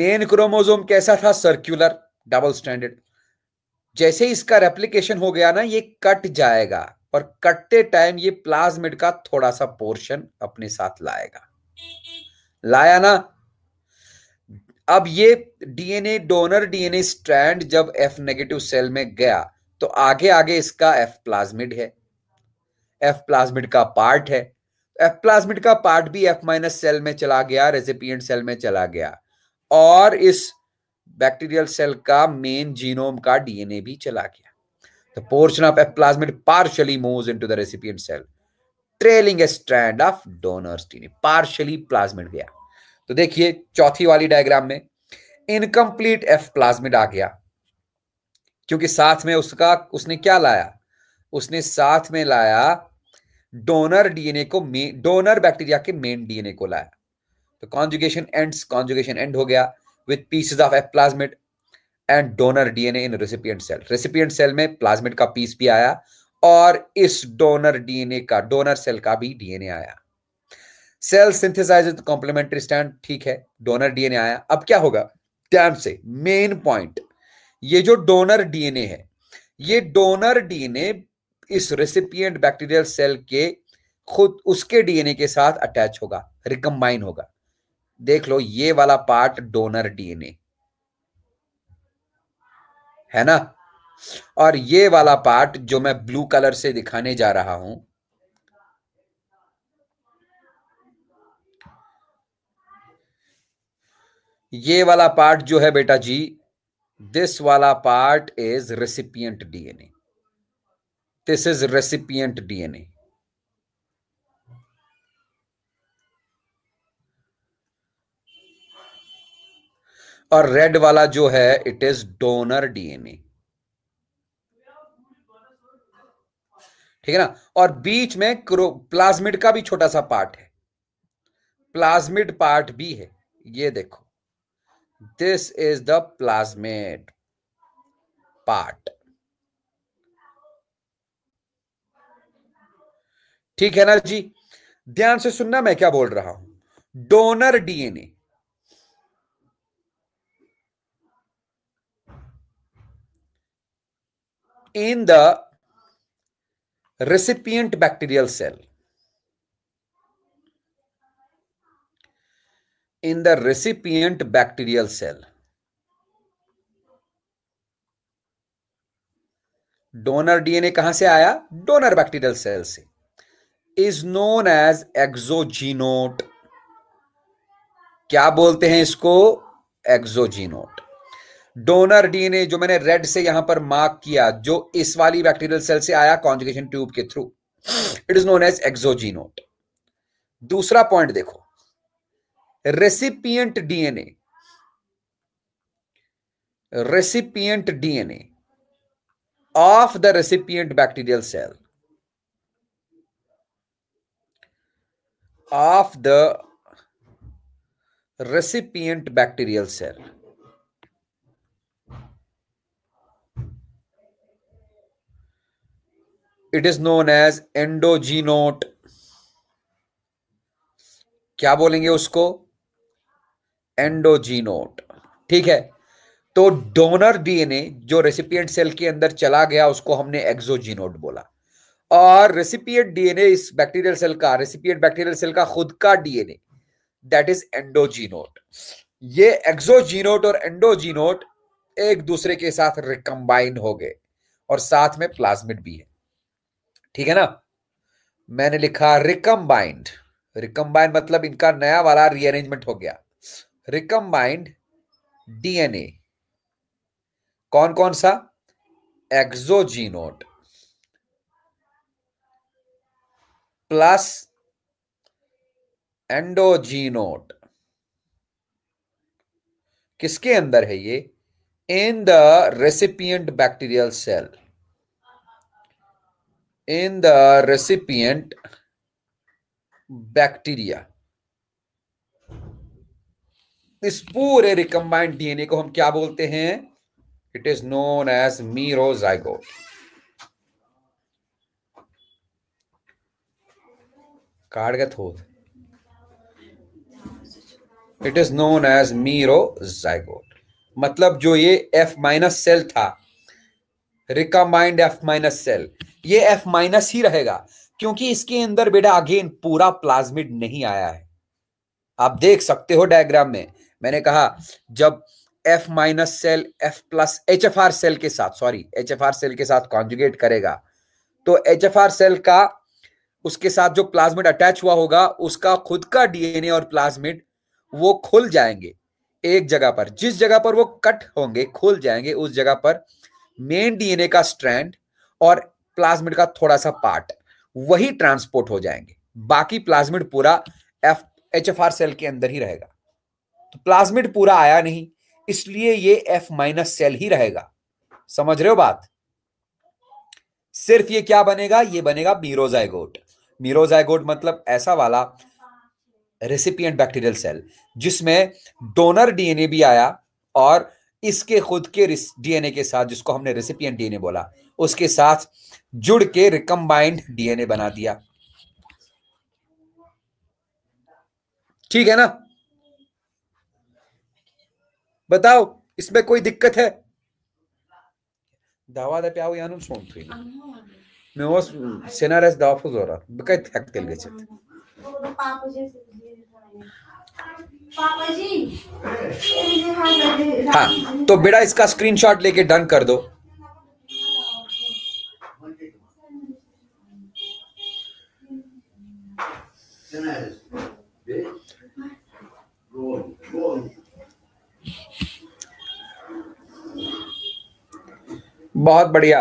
मेन क्रोमोजोम कैसा था सर्क्यूलर डबल स्टैंडर्ड जैसे इसका रेप्लिकेशन हो गया ना ये कट जाएगा और कटते टाइम ये प्लाज्मिड का थोड़ा सा पोर्शन अपने साथ लाएगा लाया ना अब ये डीएनए डोनर डीएनए स्ट्रैंड जब एफ नेगेटिव सेल में गया तो आगे आगे इसका एफ प्लाज्मिड है एफ प्लाज्मिड का पार्ट है एफ प्लाज्मिड का पार्ट भी एफ माइनस सेल में चला गया रेसिपिएंट सेल में चला गया और इस बैक्टीरियल सेल का मेन जीनोम का डीएनए भी चला गया The portion of F plasmid partially moves into the recipient cell, trailing a strand of donor's DNA. Partially plasmid गया तो देखिए चौथी वाली डायग्राम में इनकम्प्लीट एफ प्लाज्मिड आ गया क्योंकि साथ में उसका उसने क्या लाया उसने साथ में लाया डोनर डीएनए को डोनर बैक्टीरिया के मेन डीएनए को लाया तो कॉन्जुगेशन एंड्स कॉन्जुगेशन एंड हो गया with pieces of F plasmid and donor DNA in recipient cell recipient cell में प्लाज्मिड का पीस भी आया और इस डोनर डीएनए का डोनर सेल का भी डीएनए आया सेल सिंथेसाइज कॉम्प्लीमेंट्री स्टैंड ठीक है डोनर डीएनए आया अब क्या होगा ध्यान से मेन पॉइंट ये जो डोनर डीएनए है ये डोनर डीएनए इस रेसिपियंट बैक्टीरियल सेल के खुद उसके डीएनए के साथ अटैच होगा रिकम्बाइन होगा देख लो ये वाला पार्ट डोनर डीएनए है ना और ये वाला पार्ट जो मैं ब्लू कलर से दिखाने जा रहा हूं ये वाला पार्ट जो है बेटा जी दिस वाला part is recipient DNA this is recipient DNA और रेड वाला जो है इट इज डोनर डीएनए ठीक है ना और बीच में प्लाज्मिड का भी छोटा सा पार्ट है प्लाज्मिड पार्ट भी है ये देखो this is the plasmid part ठीक है ना जी ध्यान से सुनना मैं क्या बोल रहा हूं donor DNA in the recipient bacterial cell. In the recipient bacterial cell. Donor DNA कहां से आया डोनर बैक्टीरियल सेल से इज नोन एज एक्सोजीनोट क्या बोलते हैं इसको एक्सोजीनोट डोनर डीएनए जो मैंने रेड से यहां पर मार्क किया जो इस वाली बैक्टीरियल सेल से आया कॉन्जुगेशन ट्यूब के through it is known as exogenote दूसरा पॉइंट देखो recipient DNA recipient DNA of the recipient bacterial cell of the recipient bacterial cell it is known as endogenote क्या बोलेंगे उसको एंडोजीनोट ठीक है तो डोनर डीएनए जो रेसिपिएंट सेल के अंदर चला गया उसको हमने एक्सोजीनोट बोला और रेसिपिएंट डीएनए इस बैक्टीरियल सेल का रेसिपिएंट बैक्टीरियल सेल का खुद का डीएनए दैट इज एंडोजीनोट ये एक्सोजीनोट और एंडोजीनोट एक दूसरे के साथ रिकम्बाइन हो गए और साथ में प्लाज्मिड भी है ठीक है ना मैंने लिखा रिकम्बाइंड रिकम्बाइंड मतलब इनका नया वाला रीअरेंजमेंट हो गया रिकम्बाइंड डीएनए कौन कौन सा एक्सोजीनोट प्लस एंडोजीनोट किसके अंदर है ये in the recipient bacterial cell in the recipient bacteria इस पूरे रिकम्बाइंड डीएनए को हम क्या बोलते हैं it is known as merozygote कार्डगत it is known as merozygote मतलब जो ये एफ माइनस सेल था रिकमाइंड एफ माइनस सेल ये एफ माइनस ही रहेगा क्योंकि इसके अंदर बेटा अगेन पूरा प्लाज्मिड नहीं आया है आप देख सकते हो डायग्राम में मैंने कहा जब F minus cell F plus H F R cell के साथ sorry H F R cell के साथ कॉन्जुगेट करेगा तो एच एफ आर सेल का उसके साथ जो प्लाज्मिड अटैच हुआ होगा उसका खुद का डीएनए और प्लाज्मिड वो खुल जाएंगे एक जगह पर जिस जगह पर वो कट होंगे खुल जाएंगे उस जगह पर मेन डीएनए का स्ट्रैंड और प्लाज्मिड का थोड़ा सा पार्ट वही ट्रांसपोर्ट हो जाएंगे बाकी प्लाज्मिड पूरा एच एफ आर सेल के अंदर ही रहेगा तो प्लाज्मिड पूरा आया नहीं इसलिए ये एफ माइनस सेल ही रहेगा समझ रहे हो बात सिर्फ ये क्या बनेगा ये बनेगा मीरोजाइगोट मीरोजाइगोट मतलब ऐसा वाला रेसिपिएंट बैक्टीरियल सेल जिसमें डोनर डीएनए भी आया और इसके खुद के डीएनए के साथ जिसको हमने रेसिपियन डीएनए बोला उसके साथ जुड़ के रिकम्बाइंड डीएनए बना दिया ठीक है ना बताओ इसमें कोई दिक्कत है दावाद प्याव यानुम सोन थी दावा सेनारेस दावाफुज होरा बकैत हक तेल हाँ तो बेटा इसका स्क्रीनशॉट लेके डन कर दो बहुत बढ़िया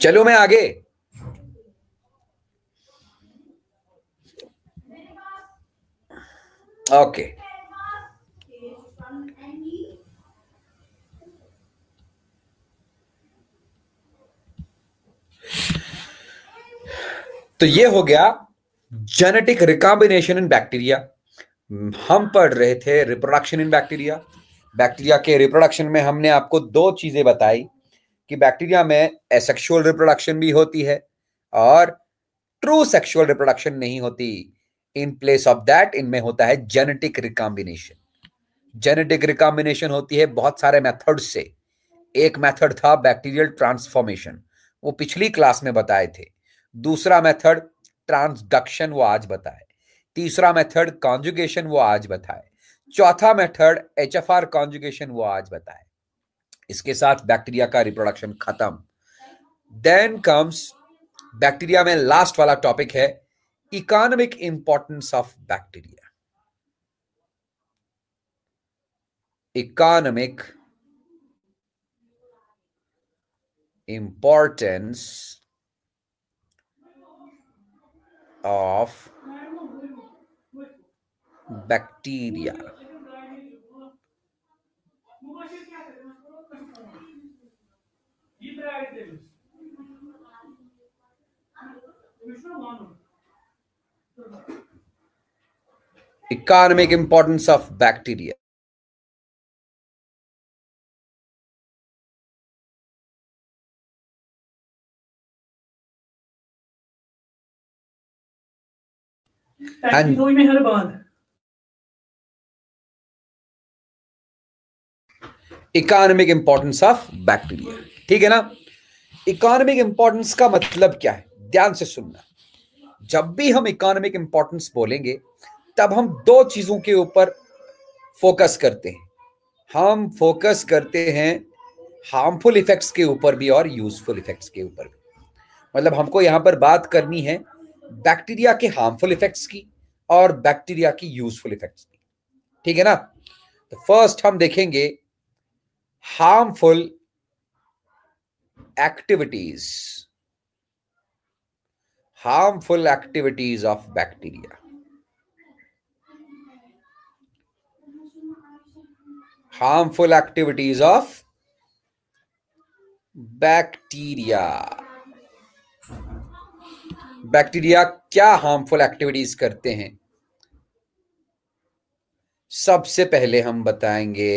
चलो मैं आगे ओके तो ये हो गया जेनेटिक रिकॉम्बिनेशन इन बैक्टीरिया हम पढ़ रहे थे रिप्रोडक्शन इन बैक्टीरिया बैक्टीरिया के रिप्रोडक्शन में हमने आपको दो चीज़ें बताई कि बैक्टीरिया में एसेक्सुअल रिप्रोडक्शन भी होती है और ट्रू सेक्सुअल रिप्रोडक्शन नहीं होती इन प्लेस ऑफ दैट इनमें होता है जेनेटिक रिकॉम्बिनेशन जेनेटिक रिकॉम्बिनेशन होती है बहुत सारे मेथड से एक मेथड था बैक्टीरियल ट्रांसफॉर्मेशन वो पिछली क्लास में बताए थे दूसरा मेथड ट्रांसडक्शन वो आज बताए तीसरा मेथड कॉन्जुगेशन वो आज बताए चौथा method H F R conjugation वो आज बताए इसके साथ बैक्टीरिया का रिप्रोडक्शन खत्म देन कम्स बैक्टीरिया में लास्ट वाला टॉपिक है economic importance of bacteria economic importance of bacteria. Economic importance of bacteria. تأکید مهربان economic importance of bacteria ठीक है ना इकोनॉमिक इंपॉर्टेंस का मतलब क्या है ध्यान से सुनना जब भी हम इकोनॉमिक इंपॉर्टेंस बोलेंगे तब हम दो चीजों के ऊपर फोकस करते हैं हम फोकस करते हैं हार्मफुल इफेक्ट्स के ऊपर भी और यूजफुल इफेक्ट्स के ऊपर भी मतलब हमको यहां पर बात करनी है बैक्टीरिया के हार्मफुल इफेक्ट्स की और बैक्टीरिया की यूजफुल इफेक्ट्स की ठीक है ना तो फर्स्ट हम देखेंगे harmful activities harmful activities of bacteria harmful activities of bacteria bacteria क्या हार्मफुल एक्टिविटीज करते हैं सबसे पहले हम बताएंगे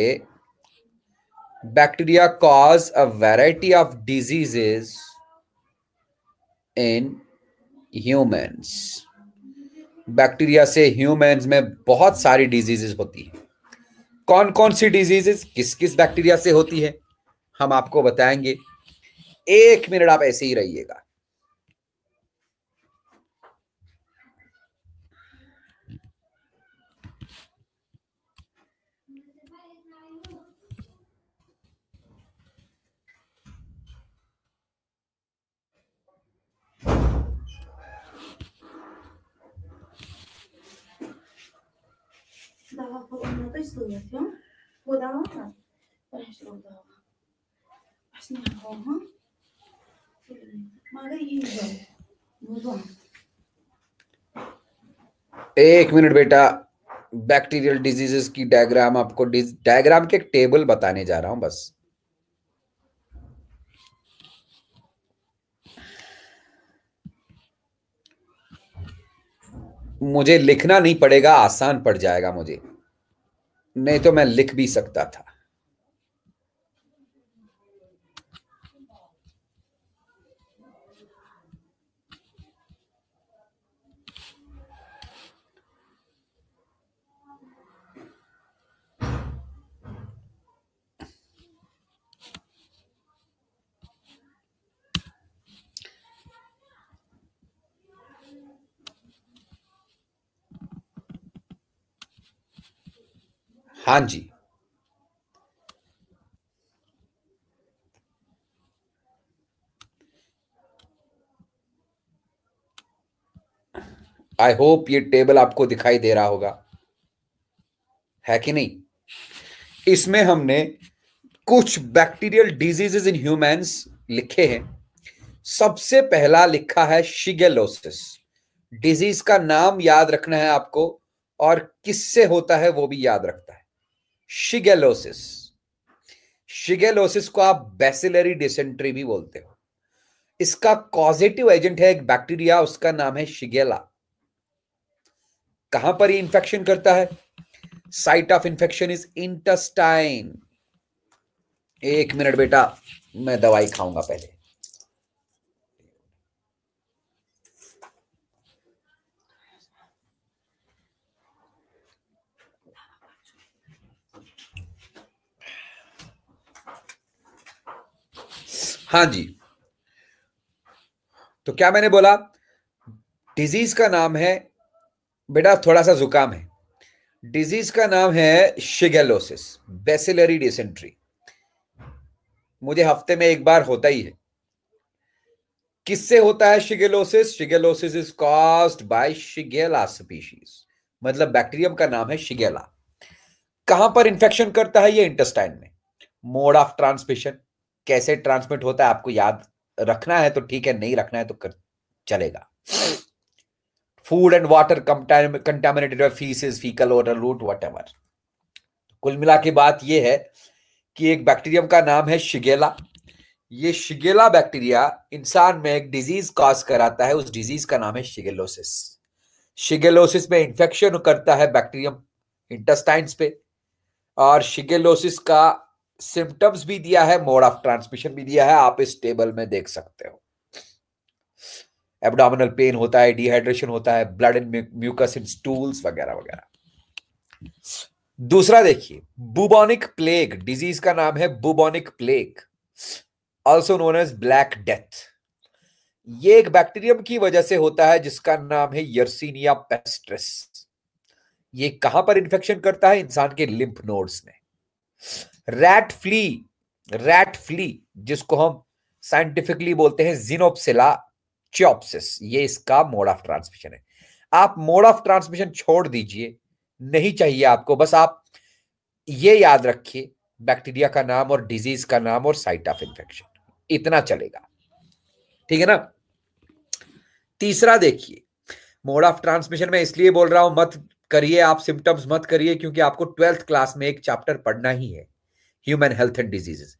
bacteria cause a variety of diseases in humans bacteria से ह्यूमंस में बहुत सारी डिजीजेस होती हैं कौन कौन सी डिजीजेस किस किस बैक्टीरिया से होती है हम आपको बताएंगे एक मिनट आप ऐसे ही रहिएगा una outra estudiación. Vou dar outra? Para isso vou dar uma. Assim é Roma. मगर ये एक मिनट बेटा बैक्टीरियल डिजीजेस की डायग्राम आपको डायग्राम के एक टेबल बताने जा रहा हूं बस मुझे लिखना नहीं पड़ेगा आसान पड़ जाएगा मुझे नहीं तो मैं लिख भी सकता था हाँ जी। आई होप ये टेबल आपको दिखाई दे रहा होगा है कि नहीं इसमें हमने कुछ बैक्टीरियल डिजीजेस इन ह्यूमंस लिखे हैं सबसे पहला लिखा है शिगेलोसिस डिजीज का नाम याद रखना है आपको और किससे होता है वो भी याद रखता है शिगेलोसिस शिगेलोसिस को आप बेसिलरी डिसेंट्री भी बोलते हो इसका कॉजेटिव एजेंट है एक बैक्टीरिया उसका नाम है शिगेला कहां पर ये इंफेक्शन करता है site of infection is intestine एक मिनट बेटा मैं दवाई खाऊंगा पहले हाँ जी तो क्या मैंने बोला डिजीज का नाम है बेटा थोड़ा सा जुकाम है डिजीज का नाम है शिगेलोसिस बेसिलरी डिसेंट्री मुझे हफ्ते में एक बार होता ही है किससे होता है shigellosis shigellosis is caused by Shigella species मतलब बैक्टीरियम का नाम है शिगेला कहां पर इंफेक्शन करता है ये इंटेस्टाइन में मोड ऑफ ट्रांसमिशन कैसे ट्रांसमिट होता है आपको याद रखना है तो ठीक है नहीं रखना है तो कर, चलेगा food and water contaminated faeces faecal और रूट वट कुल मिला के बात यह है कि एक बैक्टीरियम का नाम है शिगेला ये शिगेला बैक्टीरिया इंसान में एक डिजीज कॉज कराता है उस डिजीज का नाम है शिगेलोसिस शिगेलोसिस में इंफेक्शन करता है बैक्टीरियम इंटेस्टाइन पे और शिगेलोसिस का सिम्टम्स भी दिया है मोड ऑफ ट्रांसमिशन भी दिया है आप इस टेबल में देख सकते हो एब्डोमिनल पेन होता है डिहाइड्रेशन होता है blood in mucus in stools वगैरह वगैरह दूसरा देखिए बुबोनिक प्लेग डिजीज का नाम है bubonic plague also known as black death ये एक बैक्टीरियम की वजह से होता है जिसका नाम है यर्सिनिया पेस्ट्रिस ये कहां पर इंफेक्शन करता है इंसान के लिम्फ नोड्स में रैट फ्ली रैट फ्ली जिसको हम साइंटिफिकली बोलते हैं जिनोपसिला च्योपसिस ये इसका मोड ऑफ ट्रांसमिशन है आप मोड ऑफ ट्रांसमिशन छोड़ दीजिए नहीं चाहिए आपको बस आप ये याद रखिए बैक्टीरिया का नाम और डिजीज का नाम और साइट ऑफ इंफेक्शन इतना चलेगा ठीक है ना तीसरा देखिए मोड ऑफ ट्रांसमिशन में इसलिए बोल रहा हूं मत करिए आप सिम्टम्स मत करिए क्योंकि आपको ट्वेल्थ क्लास में एक चैप्टर पढ़ना ही है ह्यूमन हेल्थ एंड डिजीजेस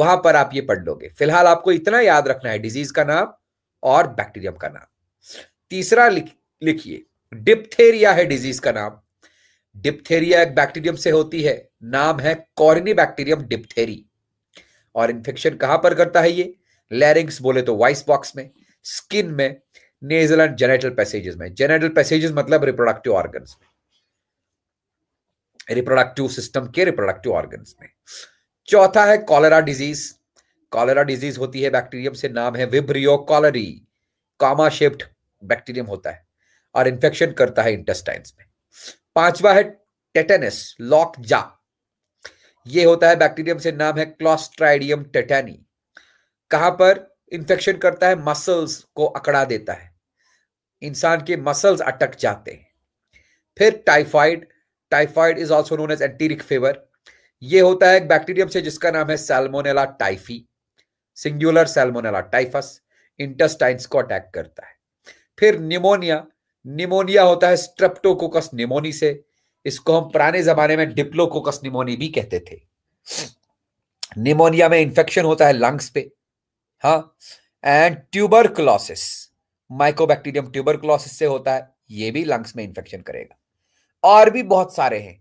वहां पर आप ये पढ़ लोगे फिलहाल आपको इतना याद रखना है डिजीज का नाम और बैक्टीरियम का नाम तीसरा लिखिए डिप्थेरिया है डिजीज का नाम डिप्थेरिया एक बैक्टीरियम से होती है नाम है कॉरिनी बैक्टीरियम डिप्थेरी और इंफेक्शन कहां पर करता है ये लैरिंग्स बोले तो वाइस बॉक्स में स्किन में नेजल एंड जेनेटल पैसेजेस में जेनेटल पैसेजेस मतलब रिप्रोडक्टिव ऑर्गन्स में रिप्रोडक्टिव सिस्टम के रिप्रोडक्टिव ऑर्गन में चौथा है कॉलेरा डिजीज कॉलेरा डिजीज होती है बैक्टीरियम से नाम है Vibrio cholerae comma shaped bacterium होता है और इन्फेक्शन करता है इंटेस्टाइन में पांचवा है टेटेनस लॉक जा ये होता है बैक्टीरियम से नाम है क्लॉस्ट्राइडियम टेटानी कहां पर इंफेक्शन करता है मसल्स को अकड़ा देता है इंसान के मसल्स अटक जाते हैं फिर typhoid typhoid is also known as enteric fever ये होता है एक बैक्टीरियम से जिसका नाम है Salmonella typhi singular Salmonella typhus intestines को अटैक करता है फिर निमोनिया निमोनिया होता है स्ट्रेप्टोकोकस निमोनी से इसको हम पुराने जमाने में डिप्लोकोकस निमोनी भी कहते थे निमोनिया में इंफेक्शन होता है लंग्स पे हा एंड ट्यूबरक्लोसिस माइकोबैक्टीरियम ट्यूबरक्लोसिस से होता है ये भी लंग्स में इंफेक्शन करेगा और भी बहुत सारे हैं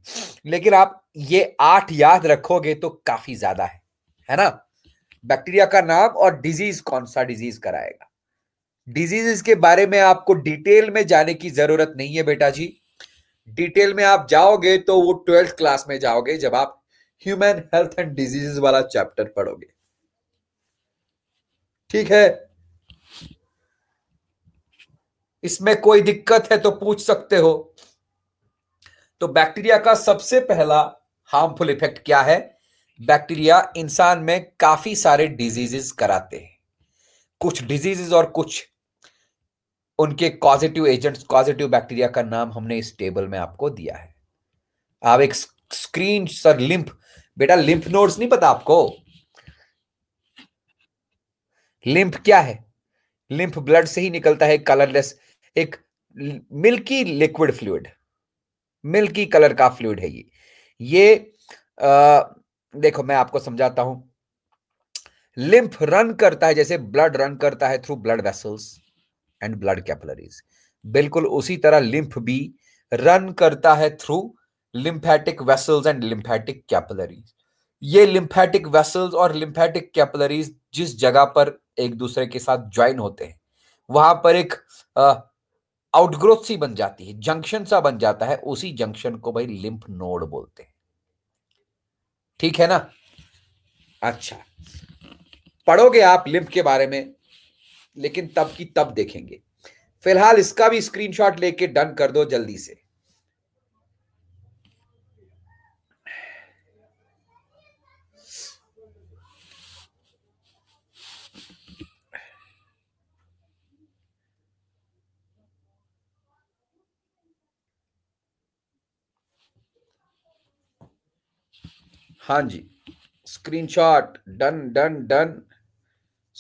लेकिन आप ये आठ याद रखोगे तो काफी ज्यादा है है ना बैक्टीरिया का नाम और डिजीज कौन सा डिजीज कराएगा डिजीज के बारे में आपको डिटेल में जाने की जरूरत नहीं है बेटा जी डिटेल में आप जाओगे तो वो ट्वेल्थ क्लास में जाओगे जब आप ह्यूमन हेल्थ एंड डिजीजेस वाला चैप्टर पढ़ोगे ठीक है इसमें कोई दिक्कत है तो पूछ सकते हो तो बैक्टीरिया का सबसे पहला हार्मफुल इफेक्ट क्या है बैक्टीरिया इंसान में काफी सारे डिजीजेस कराते हैं कुछ डिजीजेस और कुछ उनके कॉजिटिव एजेंट्स पॉजिटिव बैक्टीरिया का नाम हमने इस टेबल में आपको दिया है आप एक स्क्रीन सर लिंफ बेटा लिंफ नोड्स नहीं पता आपको लिंफ क्या है लिंफ ब्लड से ही निकलता है कलरलेस एक milky liquid fluid milky colour का फ्लूड है ये ये आ, देखो मैं आपको समझाता हूं लिम्फ रन करता है जैसे ब्लड रन करता है through blood vessels and blood capillaries बिल्कुल उसी तरह लिम्फ भी रन करता है through lymphatic vessels and lymphatic capillaries ये लिम्फेटिक वेसल्स और लिम्फेटिक कैपलरीज जिस जगह पर एक दूसरे के साथ ज्वाइन होते हैं वहां पर एक आउटग्रोथ सी बन जाती है जंक्शन सा बन जाता है उसी जंक्शन को भाई लिम्फ नोड बोलते हैं ठीक है ना अच्छा पढ़ोगे आप लिम्फ के बारे में लेकिन तब की तब देखेंगे फिलहाल इसका भी स्क्रीनशॉट लेके डन कर दो जल्दी से हाँ जी screenshot done done done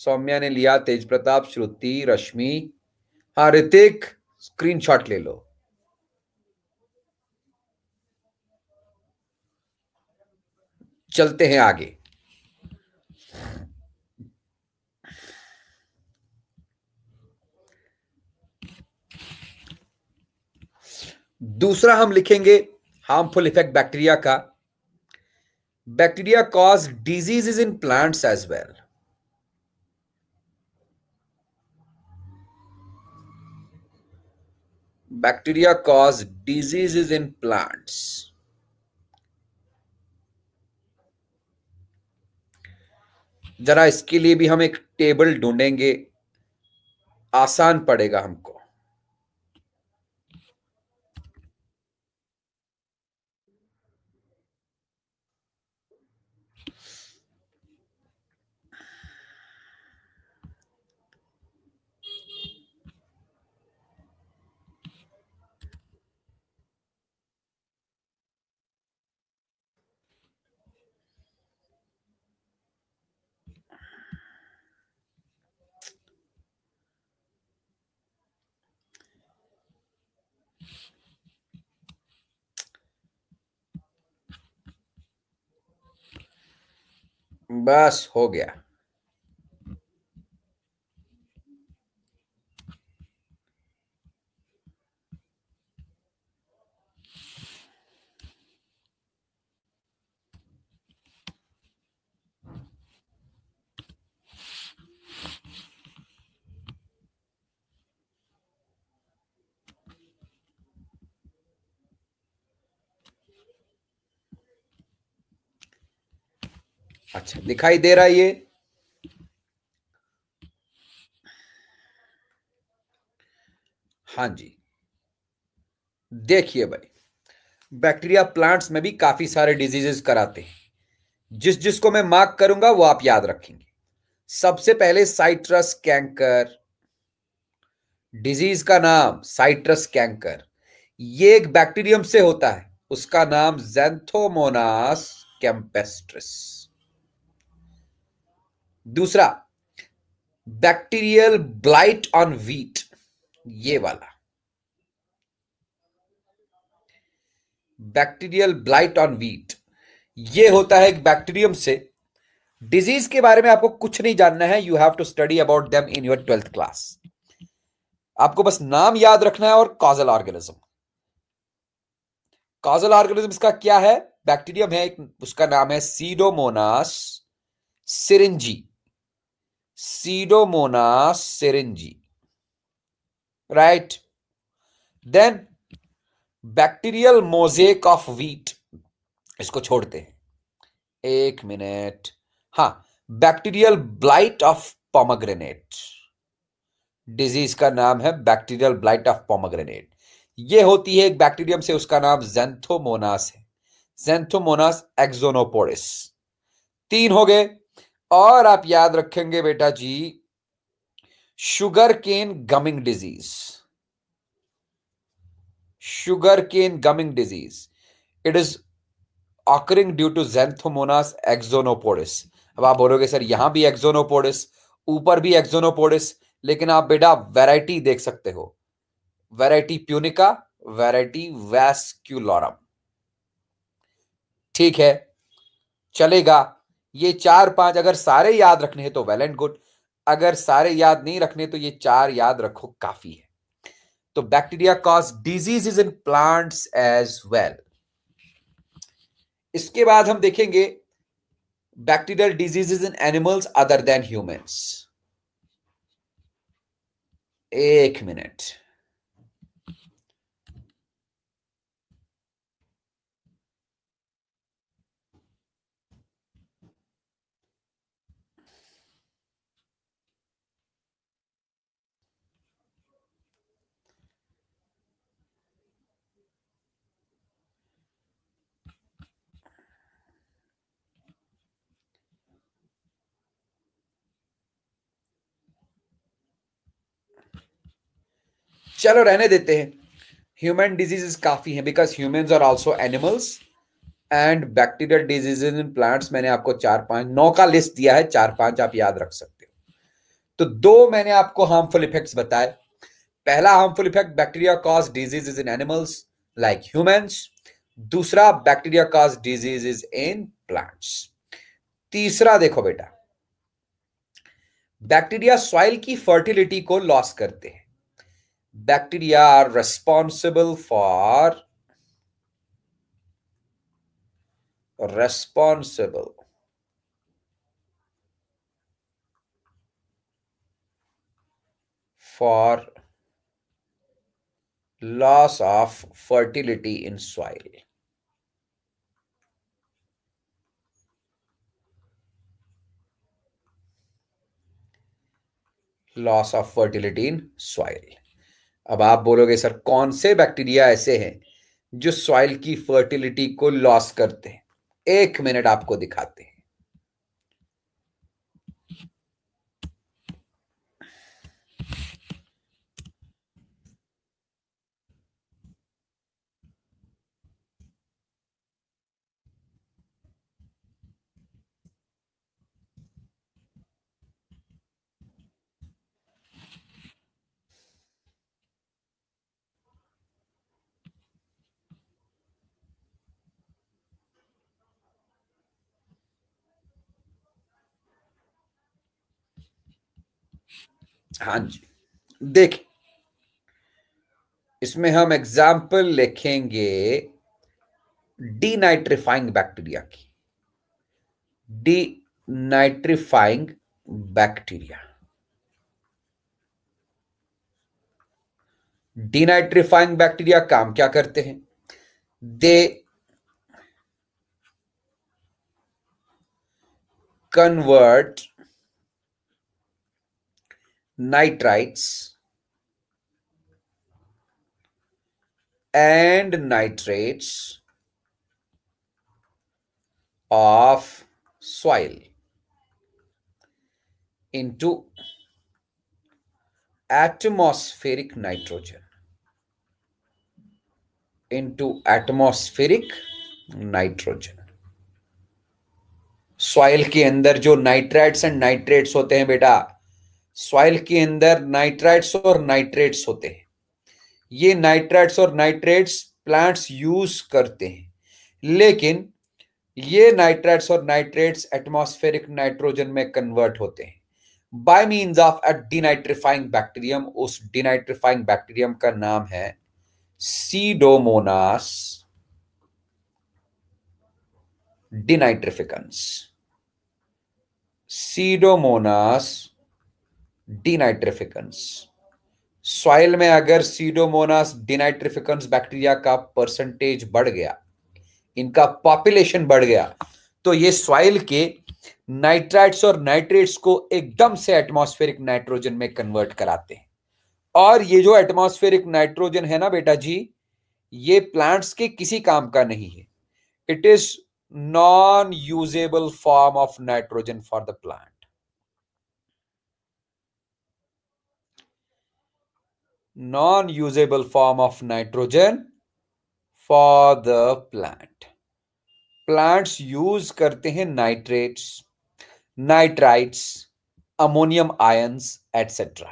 Saumya ने लिया तेज प्रताप श्रुति रश्मि हाँ ऋतिक स्क्रीनशॉट ले लो चलते हैं आगे दूसरा हम लिखेंगे हार्मफुल इफेक्ट बैक्टीरिया का Bacteria cause diseases in plants as well. Bacteria cause diseases in plants. जरा इसके लिए भी हम एक टेबल ढूंढेंगे आसान पड़ेगा हमको बस हो गया अच्छा दिखाई दे रहा है ये हाँ जी देखिए भाई बैक्टीरिया प्लांट्स में भी काफी सारे डिजीजेस कराते हैं जिस जिसको मैं मार्क करूंगा वो आप याद रखेंगे सबसे पहले साइट्रस कैंकर डिजीज का नाम साइट्रस कैंकर ये एक बैक्टीरियम से होता है उसका नाम जेंथोमोनास कैंपेस्ट्रिस दूसरा बैक्टीरियल ब्लाइट ऑन व्हीट ये वाला बैक्टीरियल ब्लाइट ऑन व्हीट ये होता है एक बैक्टीरियम से डिजीज के बारे में आपको कुछ नहीं जानना है you have to study about them in your twelfth class आपको बस नाम याद रखना है और कॉजल ऑर्गेनिज्म कॉजल ऑर्गेनिज्म इसका क्या है बैक्टीरियम है एक उसका नाम है Pseudomonas syringae Pseudomonas syringae Right? Then bacterial mosaic of wheat. इसको छोड़ते हैं एक मिनट हा bacterial blight of pomegranate disease का नाम है बैक्टीरियल ब्लाइट ऑफ पॉमग्रेनेट ये होती है एक बैक्टीरियम से उसका नाम जेंथोमोनास है जेंथोमोनास एक्जोनोपोरिस तीन हो गए और आप याद रखेंगे बेटा जी sugarcane gumming disease sugarcane gumming disease it is occurring due to Xanthomonas axonopodis अब आप बोलोगे सर यहां भी एक्जोनोपोडिस ऊपर भी एक्जोनोपोडिस लेकिन आप बेटा वैरायटी देख सकते हो वैरायटी प्यूनिका वैरायटी वैस्क्यूलोरम ठीक है चलेगा ये चार पांच अगर सारे याद रखने हैं तो वेल एंड गुड अगर सारे याद नहीं रखने तो ये चार याद रखो काफी है तो bacteria cause disease is in plants as well इसके बाद हम देखेंगे bacterial diseases in animals other than humans एक मिनट चलो रहने देते हैं ह्यूमन डिजीजेस काफ़ी हैं because human are also animals and bacterial disease in plants मैंने आपको चार पांच नौ का लिस्ट दिया है चार पांच आप याद रख सकते हो तो दो मैंने आपको हार्मफुल इफेक्ट्स बताए पहला harmful effect bacteria cause disease in animals like human दूसरा bacteria cause diseases in plants तीसरा देखो बेटा बैक्टीरिया सॉइल की फर्टिलिटी को लॉस करते हैं bacteria are responsible for responsible for loss of fertility in soil. Loss of fertility in soil. अब आप बोलोगे सर कौन से बैक्टीरिया ऐसे हैं जो सॉइल की फर्टिलिटी को लॉस करते हैं एक मिनट आपको दिखाते हैं हाँ जी देख इसमें हम एग्जाम्पल लिखेंगे डीनाइट्रिफाइंग बैक्टीरिया की denitrifying bacteria denitrifying bacteria काम क्या करते हैं they convert nitrites and nitrates of soil into atmospheric nitrogen into atmospheric nitrogen soil के अंदर जो नाइट्राइट्स एंड नाइट्रेट्स होते हैं बेटा सॉइल के अंदर नाइट्राइट्स और नाइट्रेट्स होते हैं ये नाइट्राइट्स और नाइट्रेट्स प्लांट्स यूज करते हैं लेकिन ये नाइट्राइट्स और नाइट्रेट्स एटमॉस्फेरिक नाइट्रोजन में कन्वर्ट होते हैं by means of a denitrifying bacterium उस डिनाइट्रीफाइंग बैक्टीरियम का नाम है Pseudomonas denitrificans Pseudomonas denitrificans soil में अगर सीडोमोनास डिनाइट्रिफिकन्स बैक्टीरिया का परसेंटेज बढ़ गया इनका पॉपुलेशन बढ़ गया तो ये सॉइल के नाइट्राइट्स और नाइट्रेट्स को एकदम से एटमॉस्फेरिक नाइट्रोजन में कन्वर्ट कराते हैं और ये जो एटमॉस्फेरिक नाइट्रोजन है ना बेटा जी ये प्लांट्स के किसी काम का नहीं है it is non usable form of nitrogen for the plant non-usable form of nitrogen for the plant. Plants use करते हैं nitrates, nitrites, ammonium ions, etc.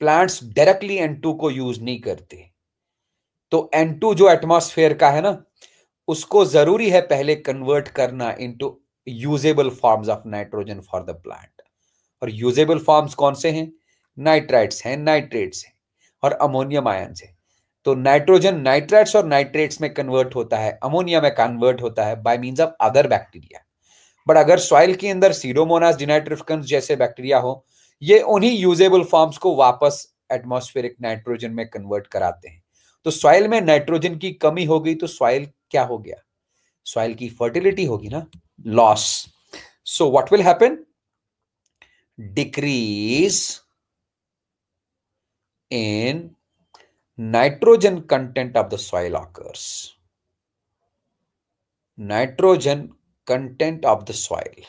Plants directly N two को यूज नहीं करते तो एन टू जो atmosphere का है ना उसको जरूरी है पहले कन्वर्ट करना into usable forms of nitrogen for the plant और यूजेबल फॉर्म्स कौन से हैं नाइट्राइट्स हैं नाइट्रेट्स हैं और अमोनियम आयन से तो नाइट्रोजन नाइट्राइट्स और नाइट्रेट्स में कन्वर्ट होता है अमोनिया में कन्वर्ट होता है by means of other bacteria but अगर सॉइल के अंदर सीरोमोनास डिनाइट्रिफिकन्स जैसे बैक्टीरिया हो ये उन्हीं यूजेबल फॉर्म्स को वापस एटमोस्फेरिक नाइट्रोजन में कन्वर्ट कराते हैं तो सॉइल में नाइट्रोजन की कमी हो गई तो सॉइल क्या हो गया सॉइल की फर्टिलिटी होगी ना loss so what will happen decrease in nitrogen content of the soil occurs. Nitrogen content of the soil.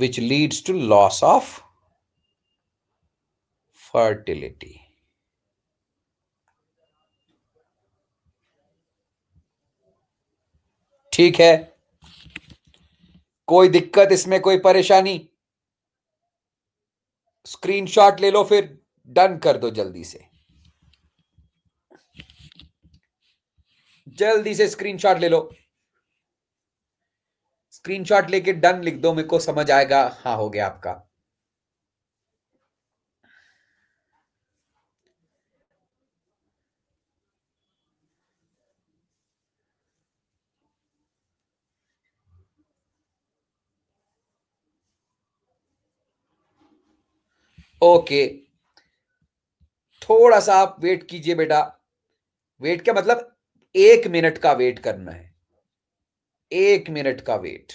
which leads to loss of fertility. ठीक है कोई दिक्कत इसमें कोई परेशानी स्क्रीनशॉट ले लो फिर डन कर दो जल्दी से जल्दी से स्क्रीनशॉट ले लो स्क्रीनशॉट लेके डन लिख दो मेरे को समझ आएगा हाँ हो गया आपका ओके थोड़ा सा आप वेट कीजिए बेटा वेट क्या मतलब एक मिनट का वेट करना है एक मिनट का वेट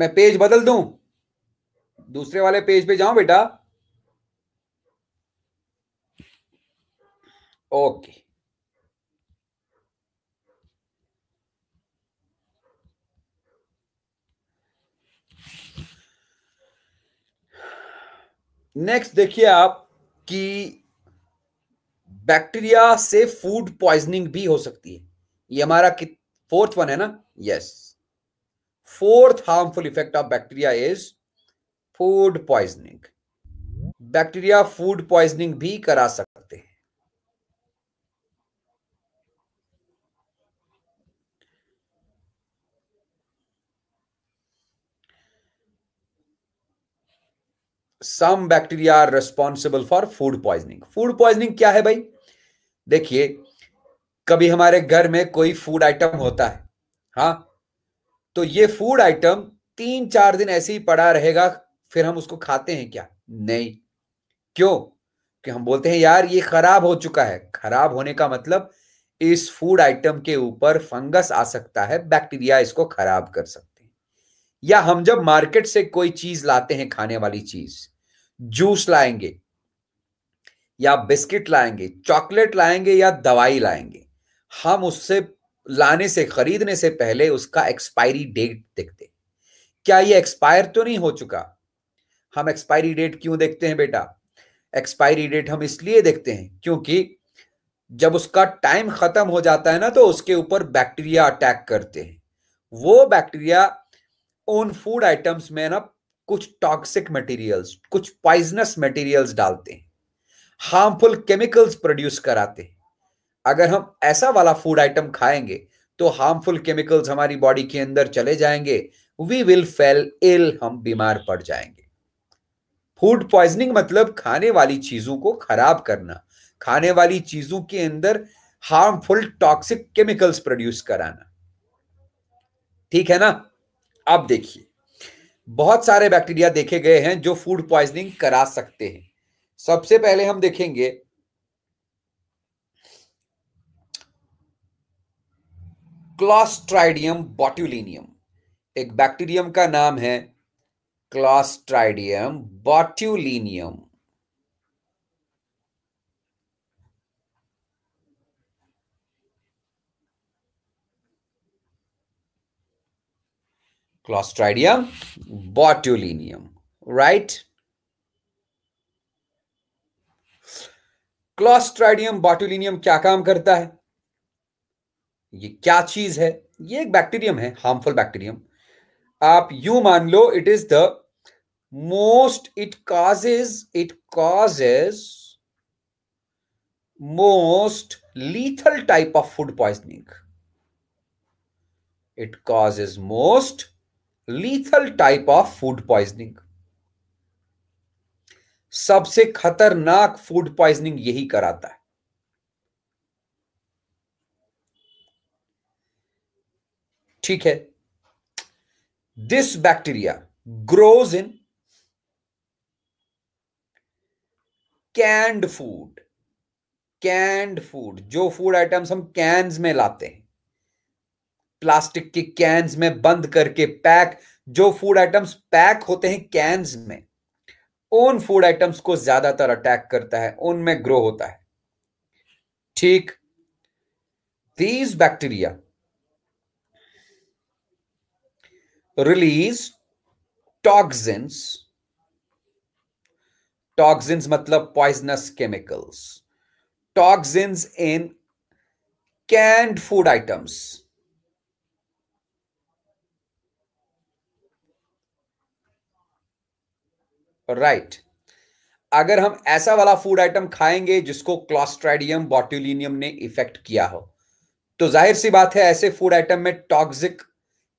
मैं पेज बदल दूं दूसरे वाले पेज पे जाऊं बेटा ओके नेक्स्ट देखिए आप कि बैक्टीरिया से फूड पॉइजनिंग भी हो सकती है ये हमारा फोर्थ वन है ना yes yes. Fourth harmful effect of bacteria is food poisoning bacteria food poisoning भी करा सकते हैं some bacteria are responsible for food poisoning food poisoning क्या है भाई देखिए कभी हमारे घर में कोई फूड आइटम होता है हाँ तो ये फूड आइटम तीन चार दिन ऐसे ही पड़ा रहेगा फिर हम उसको खाते हैं क्या नहीं क्यों कि हम बोलते हैं यार ये खराब हो चुका है खराब होने का मतलब इस फूड आइटम के ऊपर फंगस आ सकता है बैक्टीरिया इसको खराब कर सकते हैं या हम जब मार्केट से कोई चीज लाते हैं खाने वाली चीज जूस लाएंगे या बिस्किट लाएंगे चॉकलेट लाएंगे या दवाई लाएंगे हम उससे लाने से खरीदने से पहले उसका एक्सपायरी डेट देखते क्या ये एक्सपायर तो नहीं हो चुका हम एक्सपायरी डेट क्यों देखते हैं बेटा एक्सपायरी डेट हम इसलिए देखते हैं क्योंकि जब उसका टाइम खत्म हो जाता है ना तो उसके ऊपर बैक्टीरिया अटैक करते हैं वो बैक्टीरिया उन फूड आइटम्स में ना कुछ टॉक्सिक मटेरियल्स कुछ पॉइजनस मटेरियल्स डालते हैं हार्मफुल केमिकल्स प्रोड्यूस कराते हैं अगर हम ऐसा वाला फूड आइटम खाएंगे तो हार्मफुल केमिकल्स हमारी बॉडी के अंदर चले जाएंगे वी विल फेल इल हम बीमार पड़ जाएंगे फूड पॉइजनिंग मतलब खाने वाली चीजों को खराब करना खाने वाली चीजों के अंदर हार्मफुल टॉक्सिक केमिकल्स प्रोड्यूस कराना ठीक है ना अब देखिए बहुत सारे बैक्टीरिया देखे गए हैं जो फूड पॉइजनिंग करा सकते हैं सबसे पहले हम देखेंगे क्लॉस्ट्राइडियम बॉट्यूलिनियम एक बैक्टीरियम का नाम है क्लॉस्ट्राइडियम बॉट्यूलिनियम क्लॉस्ट्राइडियम बॉट्यूलिनियम राइट क्लॉस्ट्राइडियम बॉट्यूलिनियम क्या काम करता है ये क्या चीज है ये एक बैक्टीरियम है हार्मफुल बैक्टीरियम आप यू मान लो it is the most it causes it causes most lethal type of food poisoning it causes most lethal type of food poisoning सबसे खतरनाक फूड पॉइजनिंग यही कराता है ठीक है this bacteria grows in canned food canned food जो food items हम cans में लाते हैं प्लास्टिक के कैंस में बंद करके पैक जो फूड आइटम्स पैक होते हैं कैंस में उन फूड आइटम्स को ज्यादातर अटैक करता है उनमें ग्रो होता है ठीक these bacteria release toxins toxins matlab मतलब poisonous chemicals toxins in canned food items right right. अगर हम ऐसा वाला फूड आइटम खाएंगे जिसको क्लॉस्ट्राइडियम बॉट्यूलिनियम ने इफेक्ट किया हो तो जाहिर सी बात है ऐसे फूड आइटम में टॉक्सिक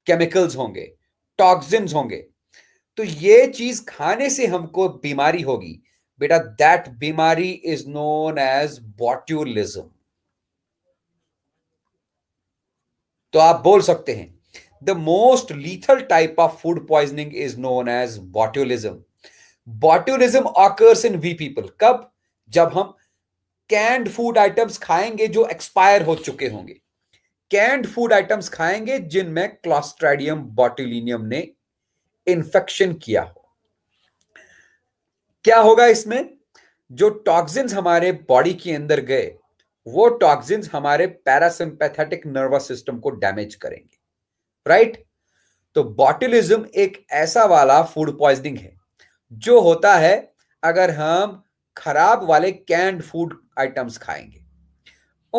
केमिकल्स होंगे टॉक्सिन होंगे तो ये चीज खाने से हमको बीमारी होगी बेटा दैट बीमारी इज नोन एज बॉट्यूलिज्म तो आप बोल सकते हैं the most lethal type of food poisoning is known as botulism botulism occurs in we people कब जब हम कैंड फूड आइटम्स खाएंगे जो एक्सपायर हो चुके होंगे कैंड फूड आइटम्स खाएंगे जिनमें क्लॉस्ट्रेडियम बॉटिलिनियम ने इंफेक्शन किया हो क्या होगा इसमें जो टॉक्सिन्स हमारे बॉडी के अंदर गए वो टॉक्सिन्स हमारे पैरासिम्पैथेटिक नर्वस सिस्टम को डैमेज करेंगे राइट तो बॉटिलिज्म एक ऐसा वाला फूड पॉइजनिंग है जो होता है अगर हम खराब वाले कैंड फूड आइटम्स खाएंगे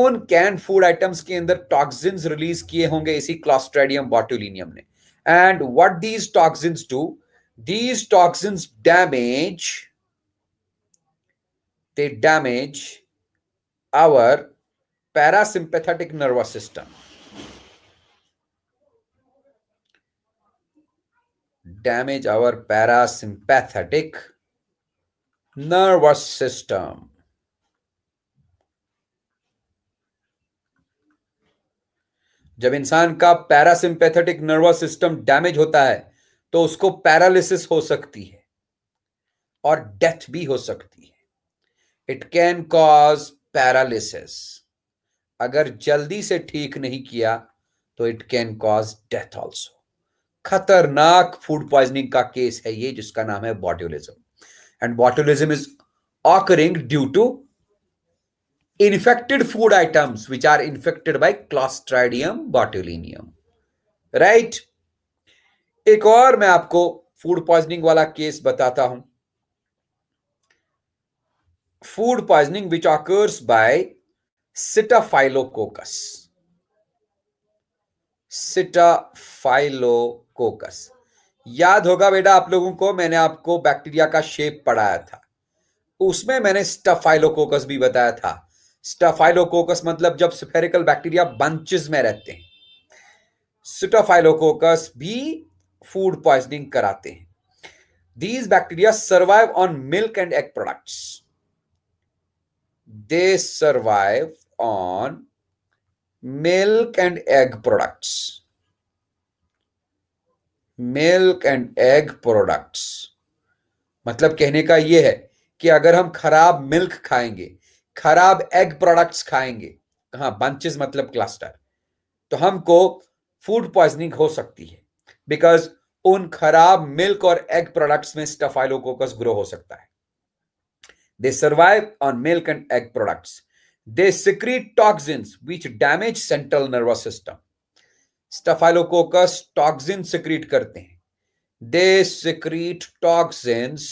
उन कैन फूड आइटम्स के अंदर टॉक्सिन रिलीज किए होंगे इसी क्लास्ट्रेडियम बॉटोलिनियम ने and what these toxin to these toxin damage they damage our parasympathetic nervous system damage our parasympathetic nervous system जब इंसान का पैरासिंपैथेटिक नर्वस सिस्टम डैमेज होता है तो उसको पैरालिसिस हो सकती है और डेथ भी हो सकती है इट कैन कॉज पैरालिसिस अगर जल्दी से ठीक नहीं किया तो it can cause death also खतरनाक फूड पॉइजनिंग का केस है ये जिसका नाम है botulism and botulism is occurring due to infected food items which are infected by Clostridium botulinum. Right? एक और मैं आपको फूड पॉइजनिंग वाला केस बताता हूं food poisoning which occurs by Staphylococcus Staphylococcus याद होगा बेटा आप लोगों को मैंने आपको बैक्टीरिया का शेप पढ़ाया था उसमें मैंने स्टाफाइलोकोकस भी बताया था स्टाफाइलोकोकस मतलब जब स्पेरिकल बैक्टीरिया बंचेस में रहते हैं स्टाफाइलोकोकस भी फूड पॉइजनिंग कराते हैं these bacteria survive on milk and egg products they survive on milk and egg products milk and egg products मतलब कहने का यह है कि अगर हम खराब मिल्क खाएंगे खराब एग प्रोडक्ट्स खाएंगे हाँ बंचेस मतलब क्लस्टर तो हमको फूड पॉइजनिंग हो सकती है बिकॉज उन खराब मिल्क और एग प्रोडक्ट्स में स्टफाइलोकोकस ग्रो हो सकता है they survive on milk and egg products they secrete toxins which damage central nervous system Staphylococcus toxin secrete करते हैं they secrete toxins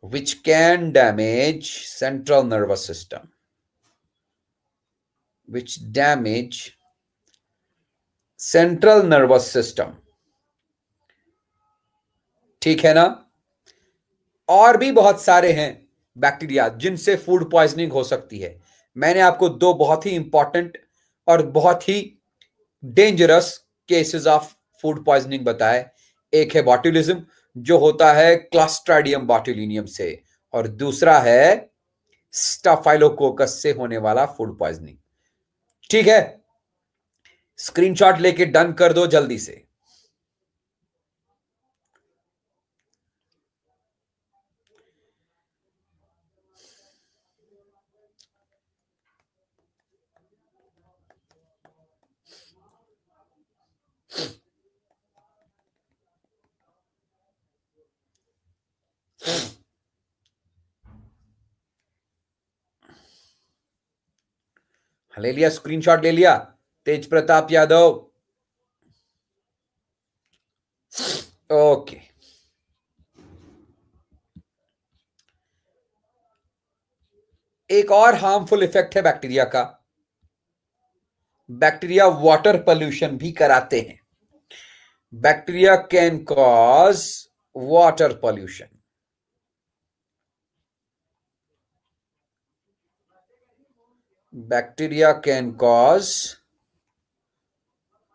which can damage central nervous system which damage central nervous system ठीक है ना और भी बहुत सारे हैं बैक्टीरिया जिनसे फूड पॉइजनिंग हो सकती है मैंने आपको दो बहुत ही इंपॉर्टेंट और बहुत ही dangerous cases of food poisoning बताए एक है बॉटुलिज्म जो होता है क्लास्ट्राडियम बॉटिलीनियम से और दूसरा है स्टाफाइलोकोकस से होने वाला फूड पॉइजनिंग ठीक है स्क्रीनशॉट लेके डन कर दो जल्दी से ले लिया स्क्रीनशॉट ले लिया तेज प्रताप यादव ओके एक और हार्मफुल इफेक्ट है बैक्टीरिया का बैक्टीरिया वाटर पोल्यूशन भी कराते हैं bacteria can cause water pollution bacteria can cause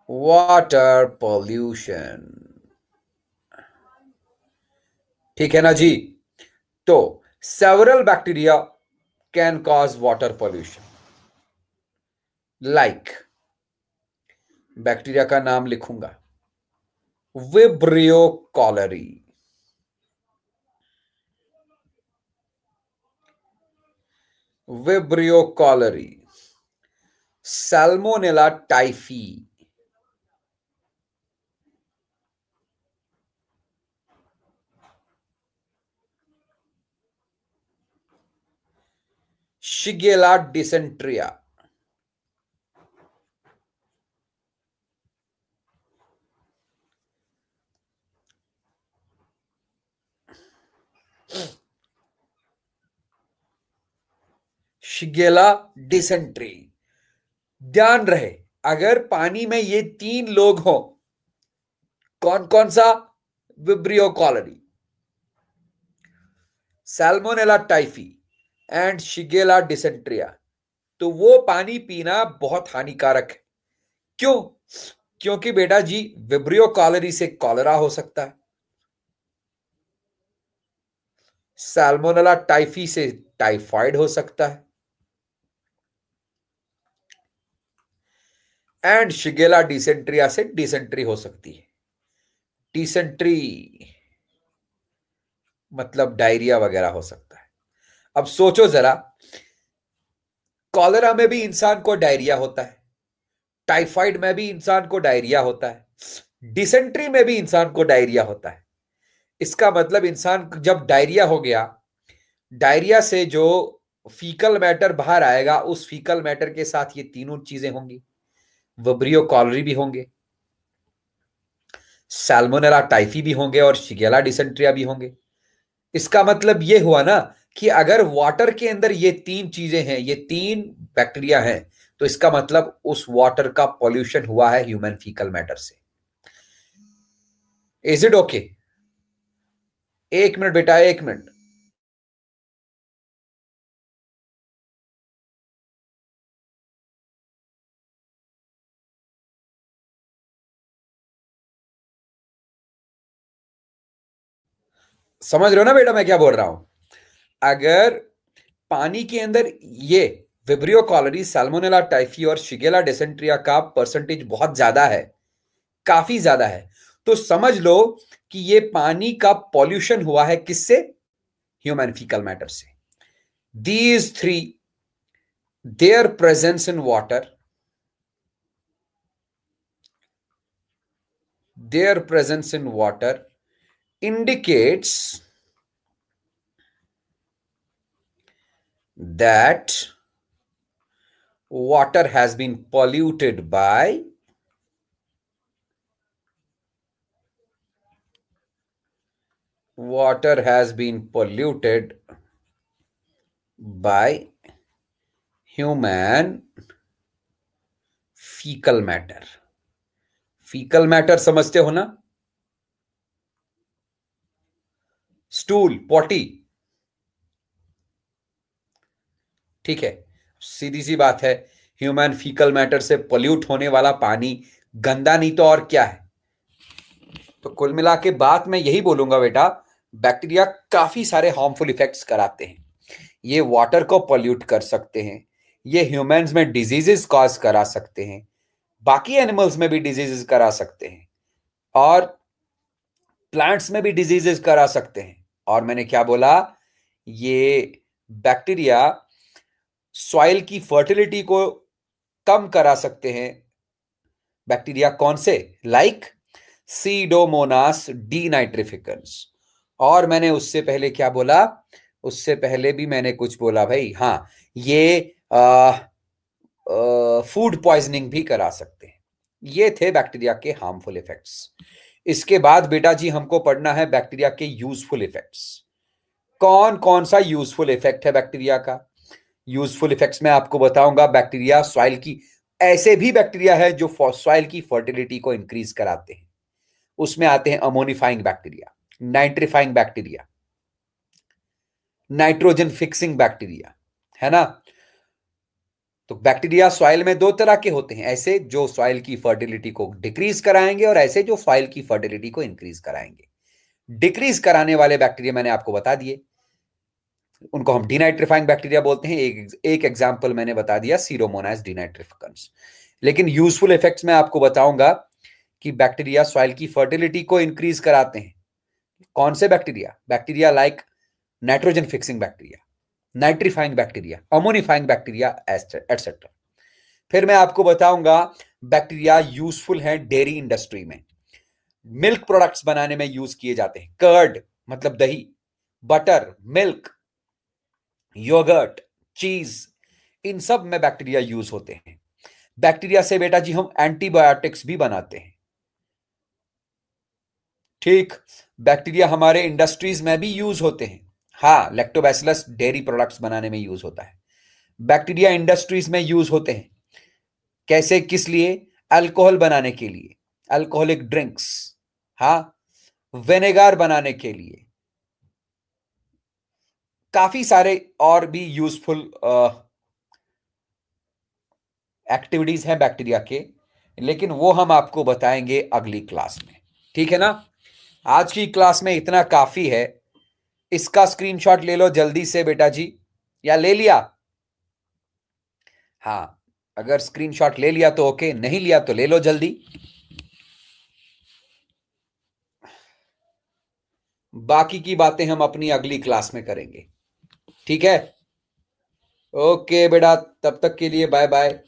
water pollution ठीक है ना जी तो several bacteria can cause water pollution like bacteria का नाम लिखूंगा Vibrio cholerae Vibrio cholerae, Salmonella typhi, Shigella dysentria. Shigella dysentery ध्यान रहे अगर पानी में ये तीन लोग हो कौन कौन सा Vibrio cholerae Salmonella typhi and Shigella dysenteriae तो वो पानी पीना बहुत हानिकारक है क्यों क्योंकि बेटा जी विब्रियो कॉलरी से कॉलरा हो सकता है सैलमोनेला टाइफी से टाइफाइड हो सकता है एंड शिगेला डिसेंट्रिया से डिसेंट्री हो सकती है डिसेंट्री मतलब डायरिया वगैरह हो सकता है अब सोचो जरा कॉलरा में भी इंसान को डायरिया होता है टाइफाइड में भी इंसान को डायरिया होता है डिसेंट्री में भी इंसान को डायरिया होता है इसका मतलब इंसान जब डायरिया हो गया डायरिया से जो फीकल मैटर बाहर आएगा उस फीकल मैटर के साथ ये तीनों चीजें होंगी वब्रियो कॉलरी भी होंगे सैलमोनेला टाइफी भी होंगे और शिगेला डिसेंट्रिया भी होंगे इसका मतलब ये हुआ ना कि अगर वाटर के अंदर ये तीन चीजें हैं ये तीन बैक्टीरिया हैं तो इसका मतलब उस वाटर का पॉल्यूशन हुआ है ह्यूमन फीकल मैटर से इज इट ओके एक मिनट बेटा एक मिनट समझ रहे हो ना बेटा मैं क्या बोल रहा हूं अगर पानी के अंदर ये विब्रियो कॉलरी साल्मोनेला टाइफी और शिगेला डेसेंट्रिया का परसेंटेज बहुत ज्यादा है काफी ज्यादा है तो समझ लो कि ये पानी का पॉल्यूशन हुआ है किससे ह्यूमन फीकल मैटर से these three their presence in water their presence in water indicates that water has been polluted by water has been polluted by human fecal matter fecal matter समझते हो ना stool potty ठीक है सीधी सी बात है human faecal matter से pollute होने वाला पानी गंदा नहीं तो और क्या है तो कुल मिला के बात मैं यही बोलूंगा बेटा बैक्टीरिया काफी सारे हार्मफुल इफेक्ट्स कराते हैं ये वाटर को पोल्यूट कर सकते हैं ये ह्यूमंस में डिजीजेस कॉज करा सकते हैं बाकी एनिमल्स में भी डिजीजेस करा सकते हैं और प्लांट्स में भी डिजीजेस करा सकते हैं और मैंने क्या बोला ये बैक्टीरिया सॉइल की फर्टिलिटी को कम करा सकते हैं बैक्टीरिया कौन से लाइक सीडोमोनास डी नाइट्रिफिकन्स और मैंने उससे पहले क्या बोला उससे पहले भी मैंने कुछ बोला भाई हाँ ये फूड पॉइजनिंग भी करा सकते हैं ये थे बैक्टीरिया के हार्मफुल इफेक्ट्स इसके बाद बेटा जी हमको पढ़ना है बैक्टीरिया के यूजफुल इफेक्ट्स कौन कौन सा यूजफुल इफेक्ट है बैक्टीरिया का यूजफुल इफेक्ट्स में आपको बताऊंगा बैक्टीरिया सॉइल की ऐसे भी बैक्टीरिया है जो सॉइल की फर्टिलिटी को इंक्रीज कराते हैं उसमें आते हैं ammonifying bacteria nitrifying bacteria nitrogen fixing bacteria है ना तो बैक्टीरिया सॉइल में दो तरह के होते हैं ऐसे जो सॉइल की फर्टिलिटी को डिक्रीज कराएंगे और ऐसे जो सॉइल की फर्टिलिटी को इंक्रीज कराएंगे डिक्रीज कराने वाले बैक्टीरिया मैंने आपको बता दिए उनको हम डिनाइट्रिफाइंग बैक्टीरिया बोलते हैं एक एक एग्जाम्पल मैंने बता दिया सीरोमोनाइज डिनाइट्रिफिकंस लेकिन यूजफुल इफेक्ट्स मैं आपको बताऊंगा कि बैक्टीरिया सॉइल की फर्टिलिटी को इंक्रीज कराते हैं कौन से bacteria bacteria like nitrogen fixing bacteria nitrifying bacteria ammonifying bacteria etcetera फिर मैं आपको बताऊंगा बैक्टीरिया यूजफुल हैं डेयरी इंडस्ट्री में मिल्क प्रोडक्ट्स बनाने में यूज किए जाते हैं कर्ड मतलब दही बटर मिल्क योगर्ट चीज इन सब में बैक्टीरिया यूज होते हैं बैक्टीरिया से बेटा जी हम एंटीबायोटिक्स भी बनाते हैं ठीक बैक्टीरिया हमारे इंडस्ट्रीज में भी यूज होते हैं हाँ लेक्टोबैसिलस डेयरी प्रोडक्ट्स बनाने में यूज होता है बैक्टीरिया इंडस्ट्रीज में यूज होते हैं कैसे किस लिए अल्कोहल बनाने के लिए अल्कोहलिक ड्रिंक्स हाँ वेनेगार बनाने के लिए काफी सारे और भी यूजफुल एक्टिविटीज हैं बैक्टीरिया के लेकिन वो हम आपको बताएंगे अगली क्लास में ठीक है ना आज की क्लास में इतना काफी है इसका स्क्रीनशॉट ले लो जल्दी से बेटा जी या ले लिया हाँ अगर स्क्रीनशॉट ले लिया तो ओके नहीं लिया तो ले लो जल्दी बाकी की बातें हम अपनी अगली क्लास में करेंगे ठीक है ओके बेटा तब तक के लिए bye bye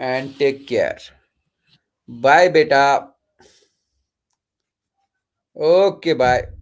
and take care bye बेटा ओके बाय